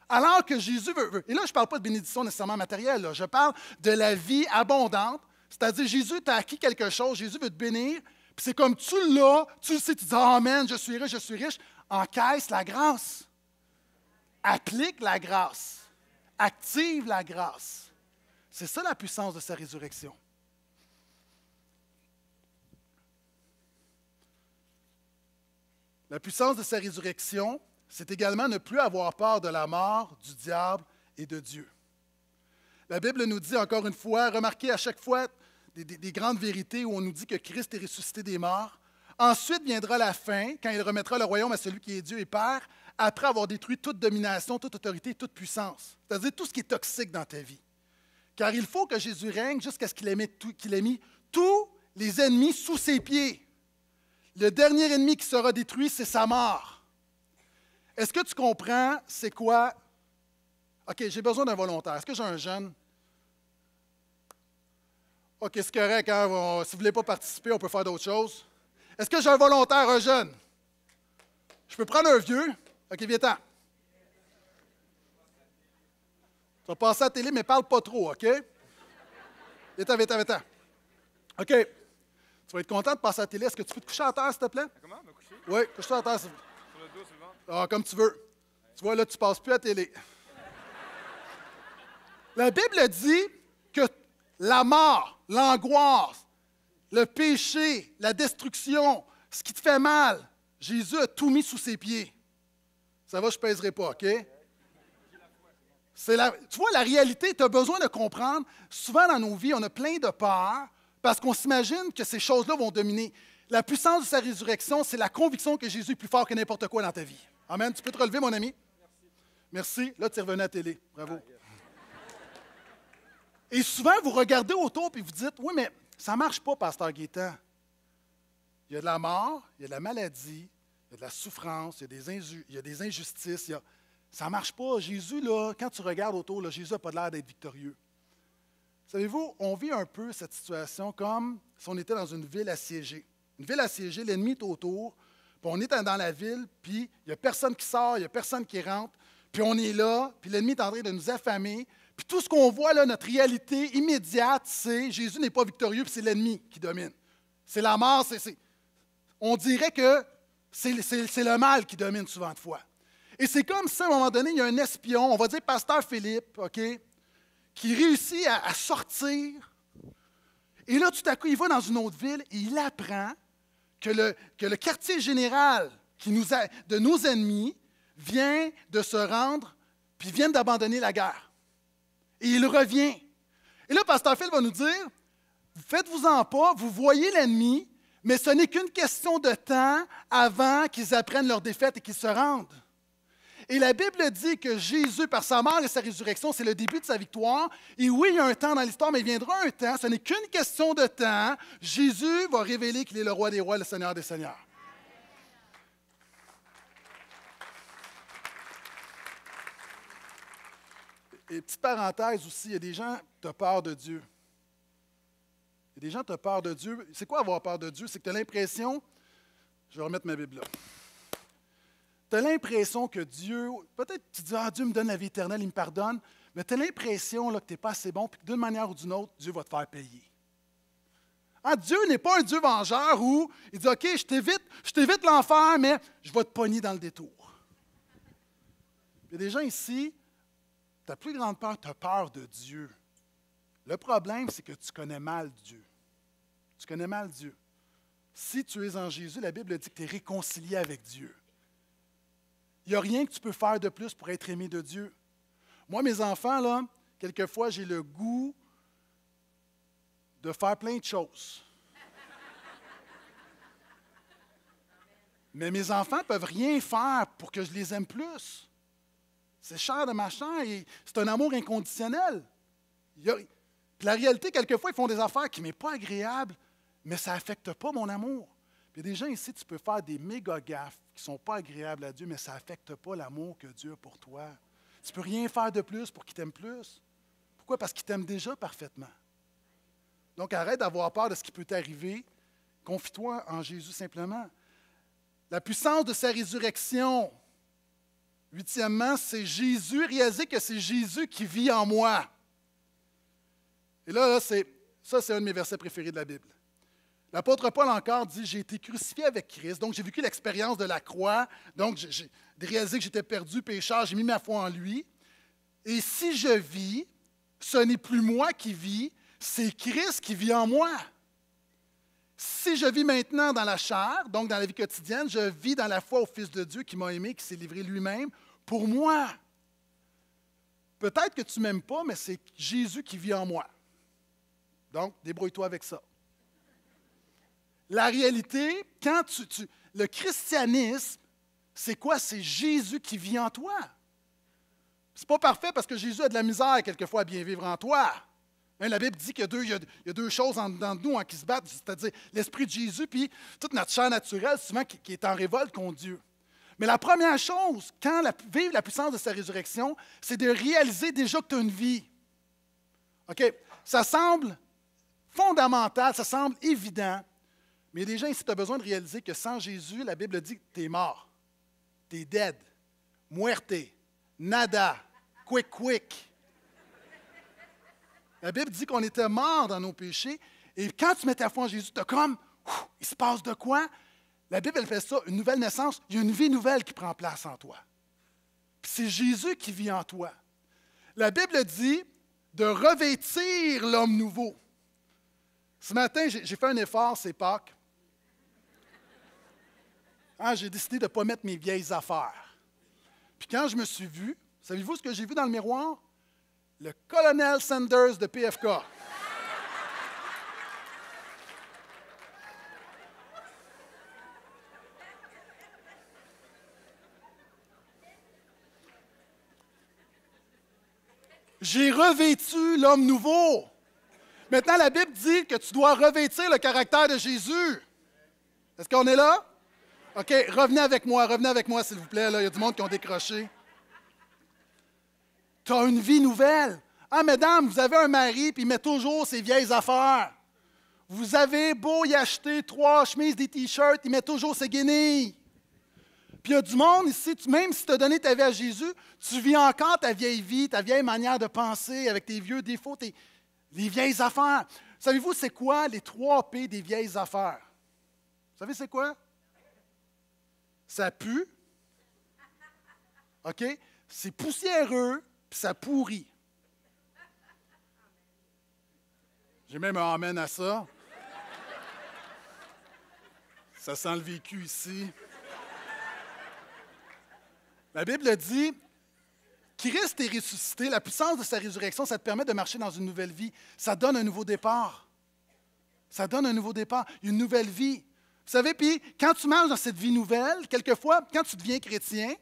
alors que Jésus veut. Et là, je ne parle pas de bénédiction nécessairement matérielle, je parle de la vie abondante. C'est-à-dire, Jésus t'a acquis quelque chose, Jésus veut te bénir, puis c'est comme tu l'as, tu le sais, tu dis Amen, je suis riche, je suis riche. Encaisse la grâce. Applique la grâce. Active la grâce. C'est ça la puissance de sa résurrection. La puissance de sa résurrection, c'est également ne plus avoir peur de la mort, du diable et de Dieu. La Bible nous dit encore une fois, remarquez à chaque fois des, grandes vérités où on nous dit que Christ est ressuscité des morts. Ensuite viendra la fin, quand il remettra le royaume à celui qui est Dieu et Père, après avoir détruit toute domination, toute autorité, toute puissance, c'est-à-dire tout ce qui est toxique dans ta vie. Car il faut que Jésus règne jusqu'à ce qu'il ait, ait mis tous les ennemis sous ses pieds. Le dernier ennemi qui sera détruit, c'est sa mort. Est-ce que tu comprends c'est quoi? OK, j'ai besoin d'un volontaire. Est-ce que j'ai un jeune? OK, c'est correct. Hein, si vous ne voulez pas participer, on peut faire d'autres choses. Est-ce que j'ai un volontaire, un jeune? Je peux prendre un vieux. OK, viens-t'en. Tu vas passer à la télé, mais parle pas trop, OK? Viens-t'en, viens-t'en, viens-t'en. OK. Tu vas être content de passer à la télé. Est-ce que tu peux te coucher en terre, s'il te plaît? Comment? Oui, couche-toi en terre, s'il te ah, comme tu veux. Tu vois, là, tu passes plus à télé. La Bible dit que la mort, l'angoisse, le péché, la destruction, ce qui te fait mal, Jésus a tout mis sous ses pieds. Ça va, je ne pèserai pas, OK? tu vois, la réalité, tu as besoin de comprendre. Souvent dans nos vies, on a plein de peurs parce qu'on s'imagine que ces choses-là vont dominer. La puissance de sa résurrection, c'est la conviction que Jésus est plus fort que n'importe quoi dans ta vie. Amen. Tu peux te relever, mon ami? Merci. Merci. Là, tu es revenu à la télé. Bravo. Et souvent, vous regardez autour et vous dites Oui, mais ça ne marche pas, Pasteur Guétan. Il y a de la mort, il y a de la maladie, il y a de la souffrance, il y a des, injustices. Ça ne marche pas. Jésus, là, quand tu regardes autour, là, Jésus n'a pas l'air d'être victorieux. Savez-vous, on vit un peu cette situation comme si on était dans une ville assiégée une ville assiégée, l'ennemi est autour, puis on est dans la ville, puis il n'y a personne qui sort, il n'y a personne qui rentre, puis on est là, puis l'ennemi est en train de nous affamer, puis tout ce qu'on voit là, notre réalité immédiate, c'est Jésus n'est pas victorieux, puis c'est l'ennemi qui domine. C'est la mort, c'est. On dirait que c'est le mal qui domine souvent de fois. Et c'est comme ça, à un moment donné, il y a un espion, on va dire Pasteur Philippe, OK, qui réussit à, à sortir. Et là, tout à coup, il va dans une autre ville, et il apprend que le, quartier général nous de nos ennemis vient de se rendre, puis vient d'abandonner la guerre. Et il revient. Et là, Pasteur Phil va nous dire, faites-vous-en pas, vous voyez l'ennemi, mais ce n'est qu'une question de temps avant qu'ils apprennent leur défaite et qu'ils se rendent. Et la Bible dit que Jésus, par sa mort et sa résurrection, c'est le début de sa victoire. Et oui, il y a un temps dans l'histoire, mais il viendra un temps, ce n'est qu'une question de temps. Jésus va révéler qu'il est le roi des rois, le seigneur des seigneurs. Et petite parenthèse aussi, il y a des gens qui ont peur de Dieu. Il y a des gens qui ont peur de Dieu. C'est quoi avoir peur de Dieu? C'est que tu as l'impression, je vais remettre ma Bible là tu as l'impression que Dieu, peut-être tu dis, ah, Dieu me donne la vie éternelle, il me pardonne, mais tu as l'impression que tu n'es pas assez bon, puis que d'une manière ou d'une autre, Dieu va te faire payer. Ah, Dieu n'est pas un Dieu vengeur où il dit, OK, je t'évite, je t'évite l'enfer, mais je vais te pogner dans le détour. Il y a des gens ici, ta plus grande peur, tu as peur de Dieu. Le problème, c'est que tu connais mal Dieu. Tu connais mal Dieu. Si tu es en Jésus, la Bible dit que tu es réconcilié avec Dieu. Il n'y a rien que tu peux faire de plus pour être aimé de Dieu. Moi, mes enfants, là, quelquefois, j'ai le goût de faire plein de choses. Mais mes enfants ne peuvent rien faire pour que je les aime plus. C'est cher de ma machin et c'est un amour inconditionnel. la réalité, quelquefois, ils font des affaires qui ne m'est pas agréable, mais ça n'affecte pas mon amour. Il y a des gens ici, tu peux faire des méga gaffes qui ne sont pas agréables à Dieu, mais ça n'affecte pas l'amour que Dieu a pour toi. Tu ne peux rien faire de plus pour qu'il t'aime plus. Pourquoi? Parce qu'il t'aime déjà parfaitement. Donc arrête d'avoir peur de ce qui peut t'arriver. Confie-toi en Jésus simplement. La puissance de sa résurrection. Huitièmement, c'est Jésus, réaliser que c'est Jésus qui vit en moi. Et là, c'est, ça, c'est un de mes versets préférés de la Bible. L'apôtre Paul encore dit, j'ai été crucifié avec Christ, donc j'ai vécu l'expérience de la croix, donc j'ai réalisé que j'étais perdu, pécheur, j'ai mis ma foi en lui. Et si je vis, ce n'est plus moi qui vis, c'est Christ qui vit en moi. Si je vis maintenant dans la chair, donc dans la vie quotidienne, je vis dans la foi au Fils de Dieu qui m'a aimé, qui s'est livré lui-même pour moi. Peut-être que tu ne m'aimes pas, mais c'est Jésus qui vit en moi. Donc, débrouille-toi avec ça. La réalité, quand tu, le christianisme, c'est quoi? C'est Jésus qui vit en toi. C'est pas parfait parce que Jésus a de la misère quelquefois à bien vivre en toi. Hein, la Bible dit qu'il y, a deux, choses en nous hein, qui se battent, c'est-à-dire l'esprit de Jésus puis toute notre chair naturelle, souvent qui, est en révolte contre Dieu. Mais la première chose, quand la, vivre la puissance de sa résurrection, c'est de réaliser déjà que tu as une vie. OK? Ça semble fondamental, ça semble évident, mais déjà, ici, tu as besoin de réaliser que sans Jésus, la Bible dit que tu es mort, tu es dead, muerte, nada, quick, quick. La Bible dit qu'on était mort dans nos péchés. Et quand tu mets ta foi en Jésus, tu as comme, il se passe de quoi? La Bible, elle fait ça, une nouvelle naissance, il y a une vie nouvelle qui prend place en toi. Puis c'est Jésus qui vit en toi. La Bible dit de revêtir l'homme nouveau. Ce matin, j'ai fait un effort, c'est Pâques. Ah, j'ai décidé de ne pas mettre mes vieilles affaires. Puis quand je me suis vu, savez-vous ce que j'ai vu dans le miroir? Le colonel Sanders de PFK. J'ai revêtu l'homme nouveau. Maintenant, la Bible dit que tu dois revêtir le caractère de Jésus. Est-ce qu'on est là? OK, revenez avec moi, revenez avec moi, s'il vous plaît. Il y a du monde qui ont décroché. Tu as une vie nouvelle. Ah, mesdames, vous avez un mari, puis il met toujours ses vieilles affaires. Vous avez beau y acheter trois chemises, des t-shirts, il met toujours ses guenilles. Puis il y a du monde ici, tu, même si tu as donné ta vie à Jésus, tu vis encore ta vieille vie, ta vieille manière de penser avec tes vieux défauts, tes vieilles affaires. Savez-vous, c'est quoi les trois P des vieilles affaires? Vous savez, c'est quoi? ça pue, OK? C'est poussiéreux, puis ça pourrit. J'ai même un amène à ça. Ça sent le vécu ici. La Bible dit Christ est ressuscité, la puissance de sa résurrection, ça te permet de marcher dans une nouvelle vie. Ça donne un nouveau départ. Ça donne un nouveau départ, une nouvelle vie. Vous savez, puis quand tu marches dans cette vie nouvelle, quelquefois, quand tu deviens chrétien,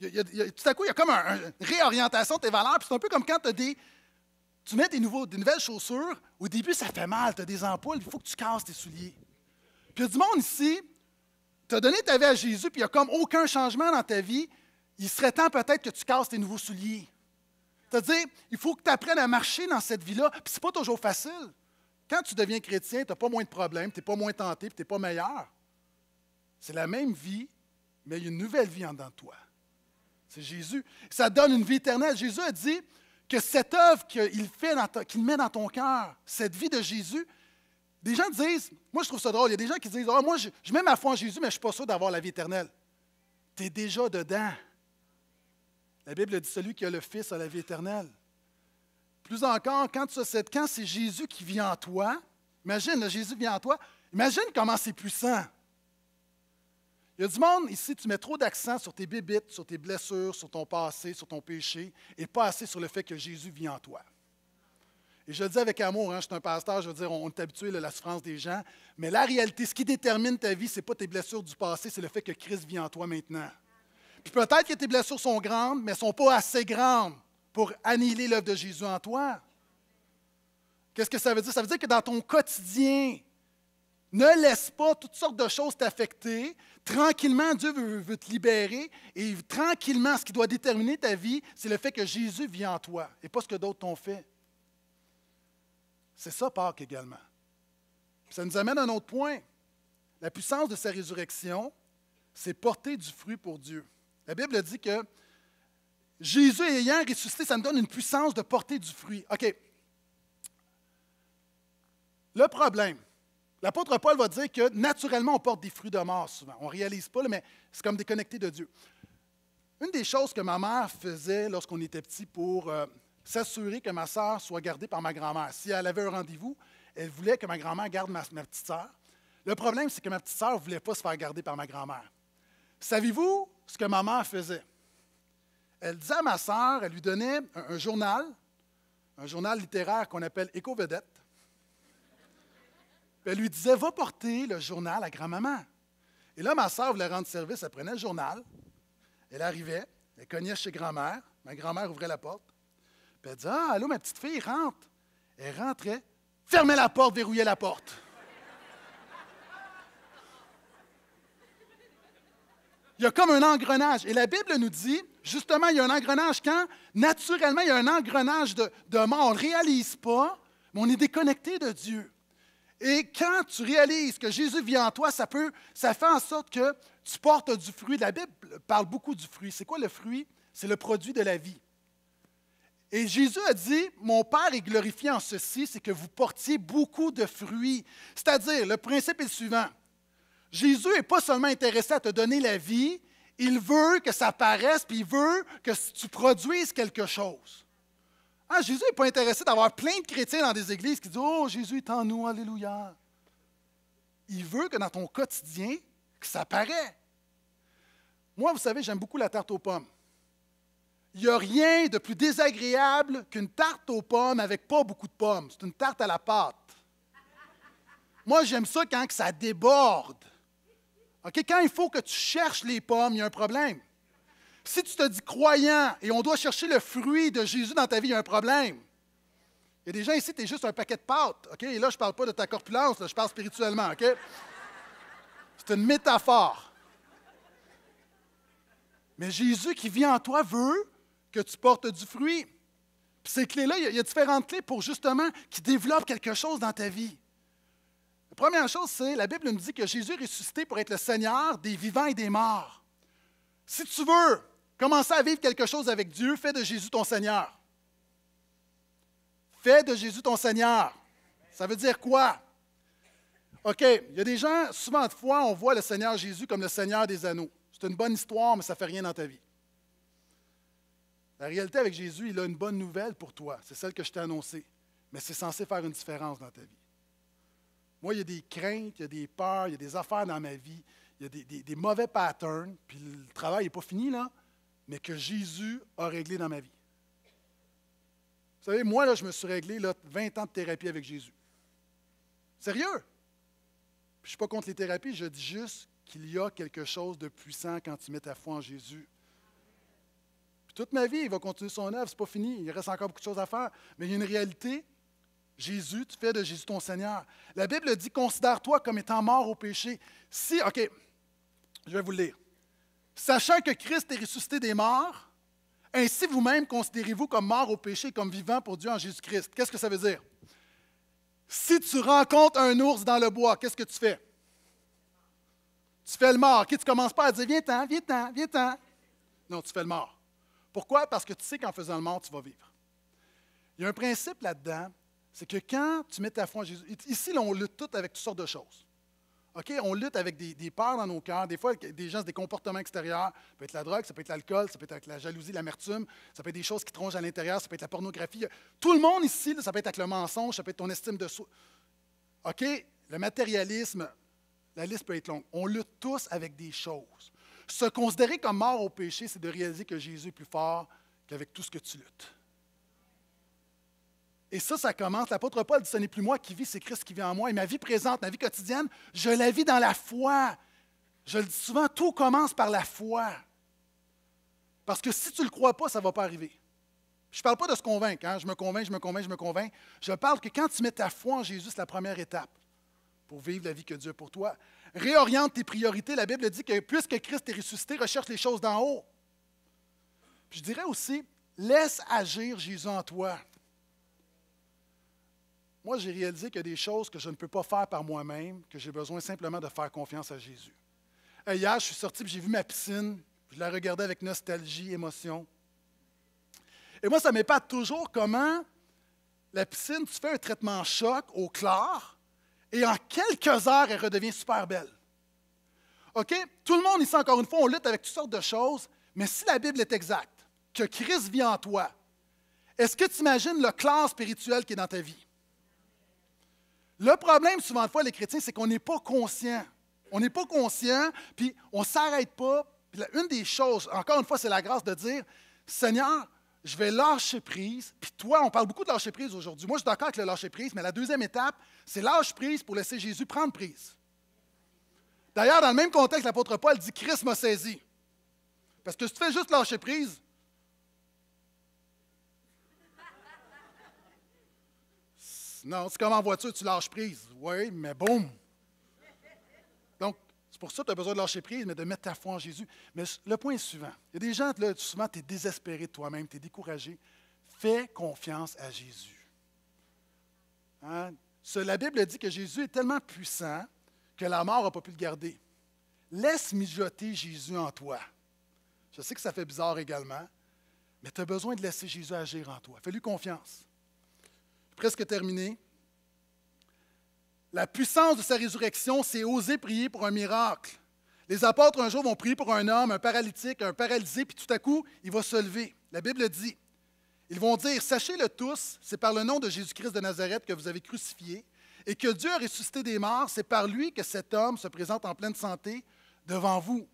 tout à coup, il y a comme une réorientation de tes valeurs. Puis c'est un peu comme quand tu mets des, nouvelles chaussures, au début, ça fait mal, tu as des ampoules, il faut que tu casses tes souliers. Puis il y a du monde ici, tu as donné ta vie à Jésus, puis il n'y a comme aucun changement dans ta vie. Il serait temps peut-être que tu casses tes nouveaux souliers. C'est-à-dire, il faut que tu apprennes à marcher dans cette vie-là, puis c'est pas toujours facile. Quand tu deviens chrétien, tu n'as pas moins de problèmes, tu n'es pas moins tenté, tu n'es pas meilleur. C'est la même vie, mais il y a une nouvelle vie en dedans toi. C'est Jésus. Ça donne une vie éternelle. Jésus a dit que cette œuvre qu'il fait, qu'il met dans ton cœur, cette vie de Jésus, des gens disent, moi je trouve ça drôle, il y a des gens qui disent, ah, moi je, je mets ma foi en Jésus, mais je ne suis pas sûr d'avoir la vie éternelle. Tu es déjà dedans. La Bible dit, celui qui a le Fils a la vie éternelle plus encore, quand tu sais cette quand c'est Jésus qui vit en toi, imagine, Jésus vient en toi, imagine comment c'est puissant. Il y a du monde ici, tu mets trop d'accent sur tes bébites, sur tes blessures, sur ton passé, sur ton péché, et pas assez sur le fait que Jésus vit en toi. Et je le dis avec amour, hein, je suis un pasteur, je veux dire, on, est habitué à la souffrance des gens, mais la réalité, ce qui détermine ta vie, ce n'est pas tes blessures du passé, c'est le fait que Christ vit en toi maintenant. Puis peut-être que tes blessures sont grandes, mais elles ne sont pas assez grandes pour annihiler l'œuvre de Jésus en toi. Qu'est-ce que ça veut dire? Ça veut dire que dans ton quotidien, ne laisse pas toutes sortes de choses t'affecter. Tranquillement, Dieu veut, te libérer. Et tranquillement, ce qui doit déterminer ta vie, c'est le fait que Jésus vit en toi et pas ce que d'autres t'ont fait. C'est ça Pâques également. Ça nous amène à un autre point. La puissance de sa résurrection, c'est porter du fruit pour Dieu. La Bible dit que Jésus ayant ressuscité, ça me donne une puissance de porter du fruit. OK. Le problème, l'apôtre Paul va dire que naturellement, on porte des fruits de mort souvent. On ne réalise pas, mais c'est comme déconnecté de Dieu. Une des choses que ma mère faisait lorsqu'on était petit pour euh, s'assurer que ma soeur soit gardée par ma grand-mère, si elle avait un rendez-vous, elle voulait que ma grand-mère garde ma, petite sœur. Le problème, c'est que ma petite sœur ne voulait pas se faire garder par ma grand-mère. Savez-vous ce que ma mère faisait? elle disait à ma sœur, elle lui donnait un, journal, un journal littéraire qu'on appelle Éco-Vedette. Elle lui disait, va porter le journal à grand-maman. Et là, ma sœur voulait rendre service, elle prenait le journal, elle arrivait, elle cognait chez grand-mère, ma grand-mère ouvrait la porte, puis elle disait, ah, allô, ma petite fille, rentre. Elle rentrait, fermait la porte, verrouillait la porte. Il y a comme un engrenage. Et la Bible nous dit justement, il y a un engrenage. Quand naturellement, il y a un engrenage de, mort, on ne réalise pas, mais on est déconnecté de Dieu. Et quand tu réalises que Jésus vit en toi, ça, peut, ça fait en sorte que tu portes du fruit. La Bible parle beaucoup du fruit. C'est quoi le fruit? C'est le produit de la vie. Et Jésus a dit, mon Père est glorifié en ceci, c'est que vous portiez beaucoup de fruits. C'est-à-dire, le principe est le suivant. Jésus n'est pas seulement intéressé à te donner la vie, il veut que ça paraisse, puis il veut que tu produises quelque chose. Ah, Jésus n'est pas intéressé d'avoir plein de chrétiens dans des églises qui disent Oh, Jésus est en nous, Alléluia. Il veut que dans ton quotidien, que ça paraît. Moi, vous savez, j'aime beaucoup la tarte aux pommes. Il n'y a rien de plus désagréable qu'une tarte aux pommes avec pas beaucoup de pommes. C'est une tarte à la pâte. Moi, j'aime ça quand ça déborde. Quand il faut que tu cherches les pommes, il y a un problème. Si tu te dis croyant et on doit chercher le fruit de Jésus dans ta vie, il y a un problème. Il y a des gens ici, tu es juste un paquet de pâtes. Et là, je ne parle pas de ta corpulence, je parle spirituellement. ok C'est une métaphore. Mais Jésus qui vit en toi veut que tu portes du fruit. Puis ces clés-là, il y, a différentes clés pour justement qui développe quelque chose dans ta vie. La première chose, c'est la Bible nous dit que Jésus est ressuscité pour être le Seigneur des vivants et des morts. Si tu veux commencer à vivre quelque chose avec Dieu, fais de Jésus ton Seigneur. Fais de Jésus ton Seigneur. Ça veut dire quoi? OK, il y a des gens, souvent de fois, on voit le Seigneur Jésus comme le Seigneur des anneaux. C'est une bonne histoire, mais ça ne fait rien dans ta vie. La réalité avec Jésus, il a une bonne nouvelle pour toi. C'est celle que je t'ai annoncée. Mais c'est censé faire une différence dans ta vie. Moi, il y a des craintes, il y a des peurs, il y a des affaires dans ma vie, il y a des, mauvais patterns, puis le travail n'est pas fini, là, mais que Jésus a réglé dans ma vie. Vous savez, moi, là, je me suis réglé 20 ans de thérapie avec Jésus. Sérieux? je ne suis pas contre les thérapies, je dis juste qu'il y a quelque chose de puissant quand tu mets ta foi en Jésus. Puis, toute ma vie, il va continuer son œuvre, c'est pas fini, il reste encore beaucoup de choses à faire, mais il y a une réalité Jésus, tu fais de Jésus ton Seigneur. La Bible dit considère-toi comme étant mort au péché. Si, OK, je vais vous le lire. Sachant que Christ est ressuscité des morts, ainsi vous-même considérez-vous comme mort au péché, comme vivant pour Dieu en Jésus-Christ. Qu'est-ce que ça veut dire? Si tu rencontres un ours dans le bois, qu'est-ce que tu fais? Tu fais le mort. Qui tu ne commences pas à dire viens-t'en, viens-t'en, viens-t'en. Non, tu fais le mort. Pourquoi? Parce que tu sais qu'en faisant le mort, tu vas vivre. Il y a un principe là-dedans c'est que quand tu mets ta foi en Jésus, ici, on lutte tout avec toutes sortes de choses. On lutte avec des, peurs dans nos cœurs, des fois, des gens, des comportements extérieurs. Ça peut être la drogue, ça peut être l'alcool, ça peut être la jalousie, l'amertume, ça peut être des choses qui trongent à l'intérieur, ça peut être la pornographie. Tout le monde ici, ça peut être avec le mensonge, ça peut être ton estime de soi. Le matérialisme, la liste peut être longue. On lutte tous avec des choses. Se considérer comme mort au péché, c'est de réaliser que Jésus est plus fort qu'avec tout ce que tu luttes. Et ça, ça commence. L'apôtre Paul dit Ce n'est plus moi qui vis, c'est Christ qui vit en moi. Et ma vie présente, ma vie quotidienne, je la vis dans la foi. Je le dis souvent tout commence par la foi. Parce que si tu ne le crois pas, ça ne va pas arriver. Je ne parle pas de se convaincre. Hein? Je me convainc, je me convainc, je me convainc. Je parle que quand tu mets ta foi en Jésus, c'est la première étape pour vivre la vie que Dieu a pour toi. Réoriente tes priorités. La Bible dit que puisque Christ est ressuscité, recherche les choses d'en haut. je dirais aussi, laisse agir Jésus en toi moi, j'ai réalisé qu'il y a des choses que je ne peux pas faire par moi-même, que j'ai besoin simplement de faire confiance à Jésus. hier, je suis sorti, j'ai vu ma piscine, je la regardais avec nostalgie, émotion. Et moi, ça m'épate toujours comment la piscine, tu fais un traitement choc au chlore, et en quelques heures, elle redevient super belle. OK? Tout le monde ici, encore une fois, on lutte avec toutes sortes de choses, mais si la Bible est exacte, que Christ vit en toi, est-ce que tu imagines le clair spirituel qui est dans ta vie? Le problème, souvent de fois, les chrétiens, c'est qu'on n'est pas conscient. On n'est pas conscient, puis on ne s'arrête pas. une des choses, encore une fois, c'est la grâce de dire Seigneur, je vais lâcher prise. Puis toi, on parle beaucoup de lâcher prise aujourd'hui. Moi, je suis d'accord avec le lâcher prise, mais la deuxième étape, c'est lâcher prise pour laisser Jésus prendre prise. D'ailleurs, dans le même contexte, l'apôtre Paul dit Christ m'a saisi. Parce que si tu fais juste lâcher prise, Non, c'est comme en voiture, tu lâches prise. Oui, mais boum! Donc, c'est pour ça que tu as besoin de lâcher prise, mais de mettre ta foi en Jésus. Mais le point est suivant. Il y a des gens, là, souvent, tu es désespéré de toi-même, tu es découragé. Fais confiance à Jésus. Hein? La Bible dit que Jésus est tellement puissant que la mort n'a pas pu le garder. Laisse mijoter Jésus en toi. Je sais que ça fait bizarre également, mais tu as besoin de laisser Jésus agir en toi. Fais-lui confiance presque terminé. La puissance de sa résurrection, c'est oser prier pour un miracle. Les apôtres, un jour, vont prier pour un homme, un paralytique, un paralysé, puis tout à coup, il va se lever. La Bible dit Ils vont dire Sachez-le tous, c'est par le nom de Jésus-Christ de Nazareth que vous avez crucifié, et que Dieu a ressuscité des morts, c'est par lui que cet homme se présente en pleine santé devant vous.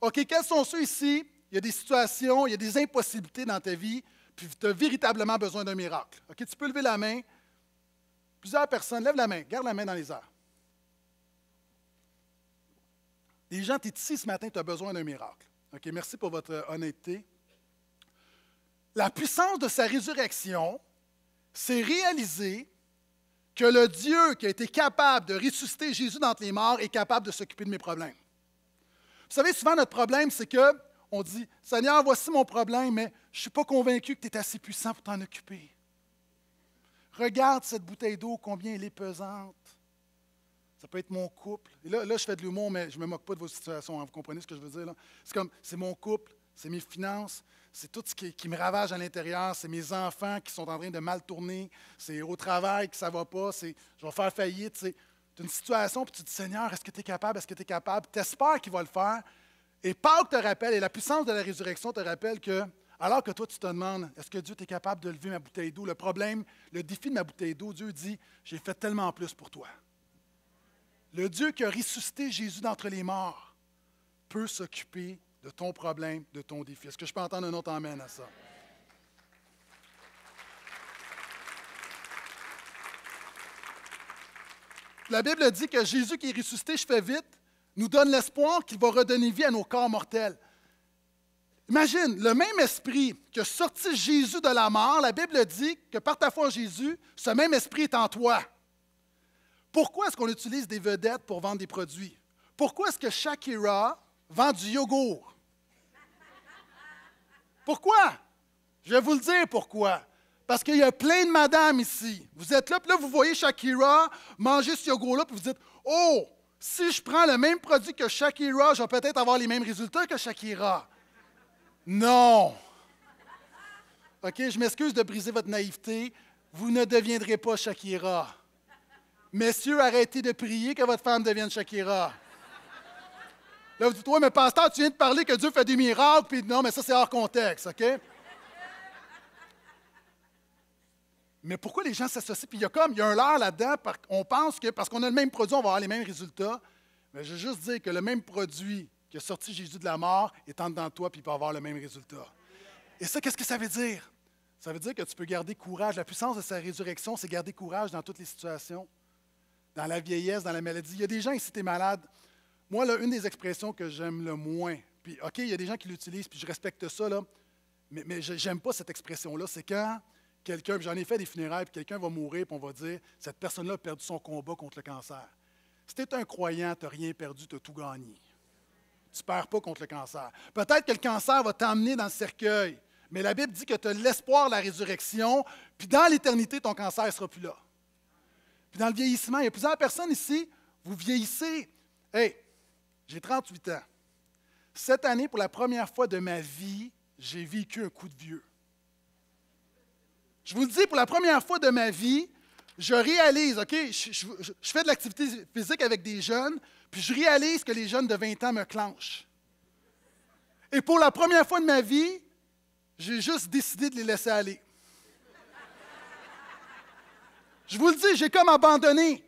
OK, quels sont ceux ici Il y a des situations, il y a des impossibilités dans ta vie tu as véritablement besoin d'un miracle. OK, tu peux lever la main. Plusieurs personnes, lèvent la main, garde la main dans les airs. Les gens, tu es ici ce matin, tu as besoin d'un miracle. OK, merci pour votre honnêteté. La puissance de sa résurrection, c'est réaliser que le Dieu qui a été capable de ressusciter Jésus d'entre les morts est capable de s'occuper de mes problèmes. Vous savez, souvent notre problème, c'est que on dit Seigneur, voici mon problème, mais je ne suis pas convaincu que tu es assez puissant pour t'en occuper. Regarde cette bouteille d'eau, combien elle est pesante. Ça peut être mon couple. là, là je fais de l'humour, mais je ne me moque pas de vos situations. Hein, vous comprenez ce que je veux dire? C'est comme, c'est mon couple, c'est mes finances, c'est tout ce qui, me ravage à l'intérieur, c'est mes enfants qui sont en train de mal tourner, c'est au travail que ça ne va pas, c'est je vais faire faillite. C'est une situation, puis tu dis Seigneur, est-ce que tu es capable? Est-ce que tu es capable? Tu espères qu'il va le faire, et Pâques te rappelle, et la puissance de la résurrection te rappelle que, alors que toi, tu te demandes, est-ce que Dieu est capable de lever ma bouteille d'eau? Le problème, le défi de ma bouteille d'eau, Dieu dit, j'ai fait tellement plus pour toi. Le Dieu qui a ressuscité Jésus d'entre les morts peut s'occuper de ton problème, de ton défi. Est-ce que je peux entendre un autre amène à ça? La Bible dit que Jésus qui est ressuscité, je fais vite, nous donne l'espoir qu'il va redonner vie à nos corps mortels. Imagine, le même esprit que sortit Jésus de la mort, la Bible dit que par ta foi en Jésus, ce même esprit est en toi. Pourquoi est-ce qu'on utilise des vedettes pour vendre des produits? Pourquoi est-ce que Shakira vend du yogourt? Pourquoi? Je vais vous le dire pourquoi. Parce qu'il y a plein de madames ici. Vous êtes là, puis là, vous voyez Shakira manger ce yogourt-là, puis vous dites Oh, si je prends le même produit que Shakira, je vais peut-être avoir les mêmes résultats que Shakira. Non. OK, je m'excuse de briser votre naïveté. Vous ne deviendrez pas Shakira. Messieurs, arrêtez de prier que votre femme devienne Shakira. Là, vous dites, oui, mais pasteur, tu viens de parler que Dieu fait des miracles, puis non, mais ça, c'est hors contexte, OK? Mais pourquoi les gens s'associent? Puis il y a comme, il y a un leurre là-dedans. On pense que parce qu'on a le même produit, on va avoir les mêmes résultats. Mais je veux juste dire que le même produit qui a sorti Jésus de la mort est en dedans toi, puis il peut avoir le même résultat. Et ça, qu'est-ce que ça veut dire? Ça veut dire que tu peux garder courage. La puissance de sa résurrection, c'est garder courage dans toutes les situations, dans la vieillesse, dans la maladie. Il y a des gens ici, tu es malade. Moi, là, une des expressions que j'aime le moins, puis OK, il y a des gens qui l'utilisent, puis je respecte ça, là, mais, mais j'aime pas cette expression-là, c'est quand quelqu'un, j'en ai fait des funérailles, puis quelqu'un va mourir, puis on va dire cette personne-là a perdu son combat contre le cancer. Si tu es un croyant, tu n'as rien perdu, tu as tout gagné. Tu ne perds pas contre le cancer. Peut-être que le cancer va t'emmener dans le cercueil, mais la Bible dit que tu as l'espoir de la résurrection, puis dans l'éternité, ton cancer ne sera plus là. Puis dans le vieillissement, il y a plusieurs personnes ici, vous vieillissez. Hé, j'ai 38 ans. Cette année, pour la première fois de ma vie, j'ai vécu un coup de vieux. Je vous le dis, pour la première fois de ma vie, je réalise, OK, je, fais de l'activité physique avec des jeunes, puis je réalise que les jeunes de 20 ans me clenchent. Et pour la première fois de ma vie, j'ai juste décidé de les laisser aller. Je vous le dis, j'ai comme abandonné.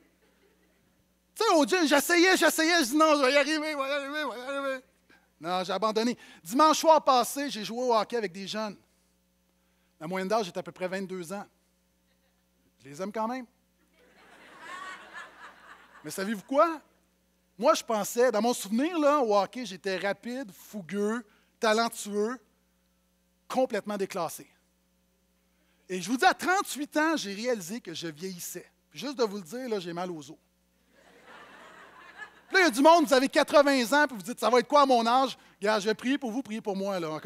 Tu sais, au Dieu, j'essayais, j'essayais, je dis non, je vais y arriver, je vais y arriver, je vais y arriver. Non, j'ai abandonné. Dimanche soir passé, j'ai joué au hockey avec des jeunes. La moyenne d'âge est à peu près 22 ans. Je les aime quand même. Mais savez-vous quoi? Moi, je pensais, dans mon souvenir, là, au hockey, j'étais rapide, fougueux, talentueux, complètement déclassé. Et je vous dis, à 38 ans, j'ai réalisé que je vieillissais. juste de vous le dire, là, j'ai mal aux os. là, il y a du monde, vous avez 80 ans, puis vous dites, ça va être quoi à mon âge? Je je prier pour vous, priez pour moi. Là.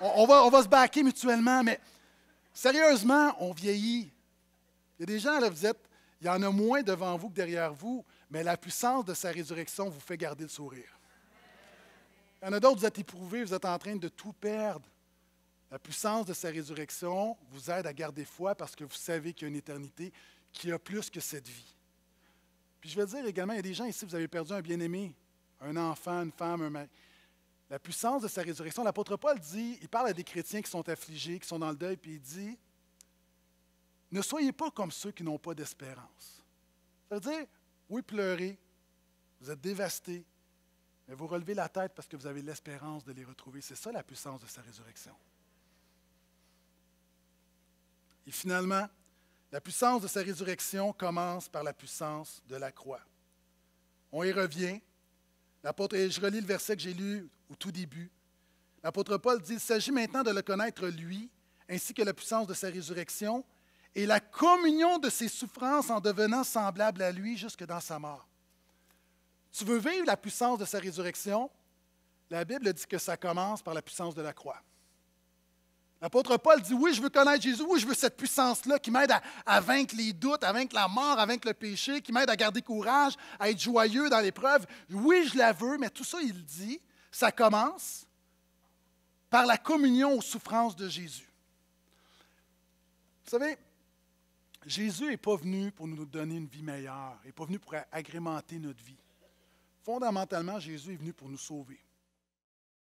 On, va, on va se baquer mutuellement, mais sérieusement, on vieillit. Il y a des gens, là, vous êtes, il y en a moins devant vous que derrière vous, mais la puissance de sa résurrection vous fait garder le sourire. Il y en a d'autres, vous êtes éprouvés, vous êtes en train de tout perdre. La puissance de sa résurrection vous aide à garder foi parce que vous savez qu'il y a une éternité qui a plus que cette vie. Puis je vais dire également, il y a des gens ici, vous avez perdu un bien-aimé, un enfant, une femme, un mari la puissance de sa résurrection. L'apôtre Paul dit, il parle à des chrétiens qui sont affligés, qui sont dans le deuil, puis il dit, ne soyez pas comme ceux qui n'ont pas d'espérance. Ça veut dire, oui, pleurez, vous êtes dévastés, mais vous relevez la tête parce que vous avez l'espérance de les retrouver. C'est ça la puissance de sa résurrection. Et finalement, la puissance de sa résurrection commence par la puissance de la croix. On y revient. L'apôtre, je relis le verset que j'ai lu au tout début, l'apôtre Paul dit, il s'agit maintenant de le connaître lui, ainsi que la puissance de sa résurrection, et la communion de ses souffrances en devenant semblable à lui jusque dans sa mort. Tu veux vivre la puissance de sa résurrection? La Bible dit que ça commence par la puissance de la croix. L'apôtre Paul dit, oui, je veux connaître Jésus, oui, je veux cette puissance-là qui m'aide à, vaincre les doutes, à vaincre la mort, à vaincre le péché, qui m'aide à garder courage, à être joyeux dans l'épreuve. Oui, je la veux, mais tout ça, il dit, ça commence par la communion aux souffrances de Jésus. Vous savez, Jésus n'est pas venu pour nous donner une vie meilleure, il n'est pas venu pour agrémenter notre vie. Fondamentalement, Jésus est venu pour nous sauver.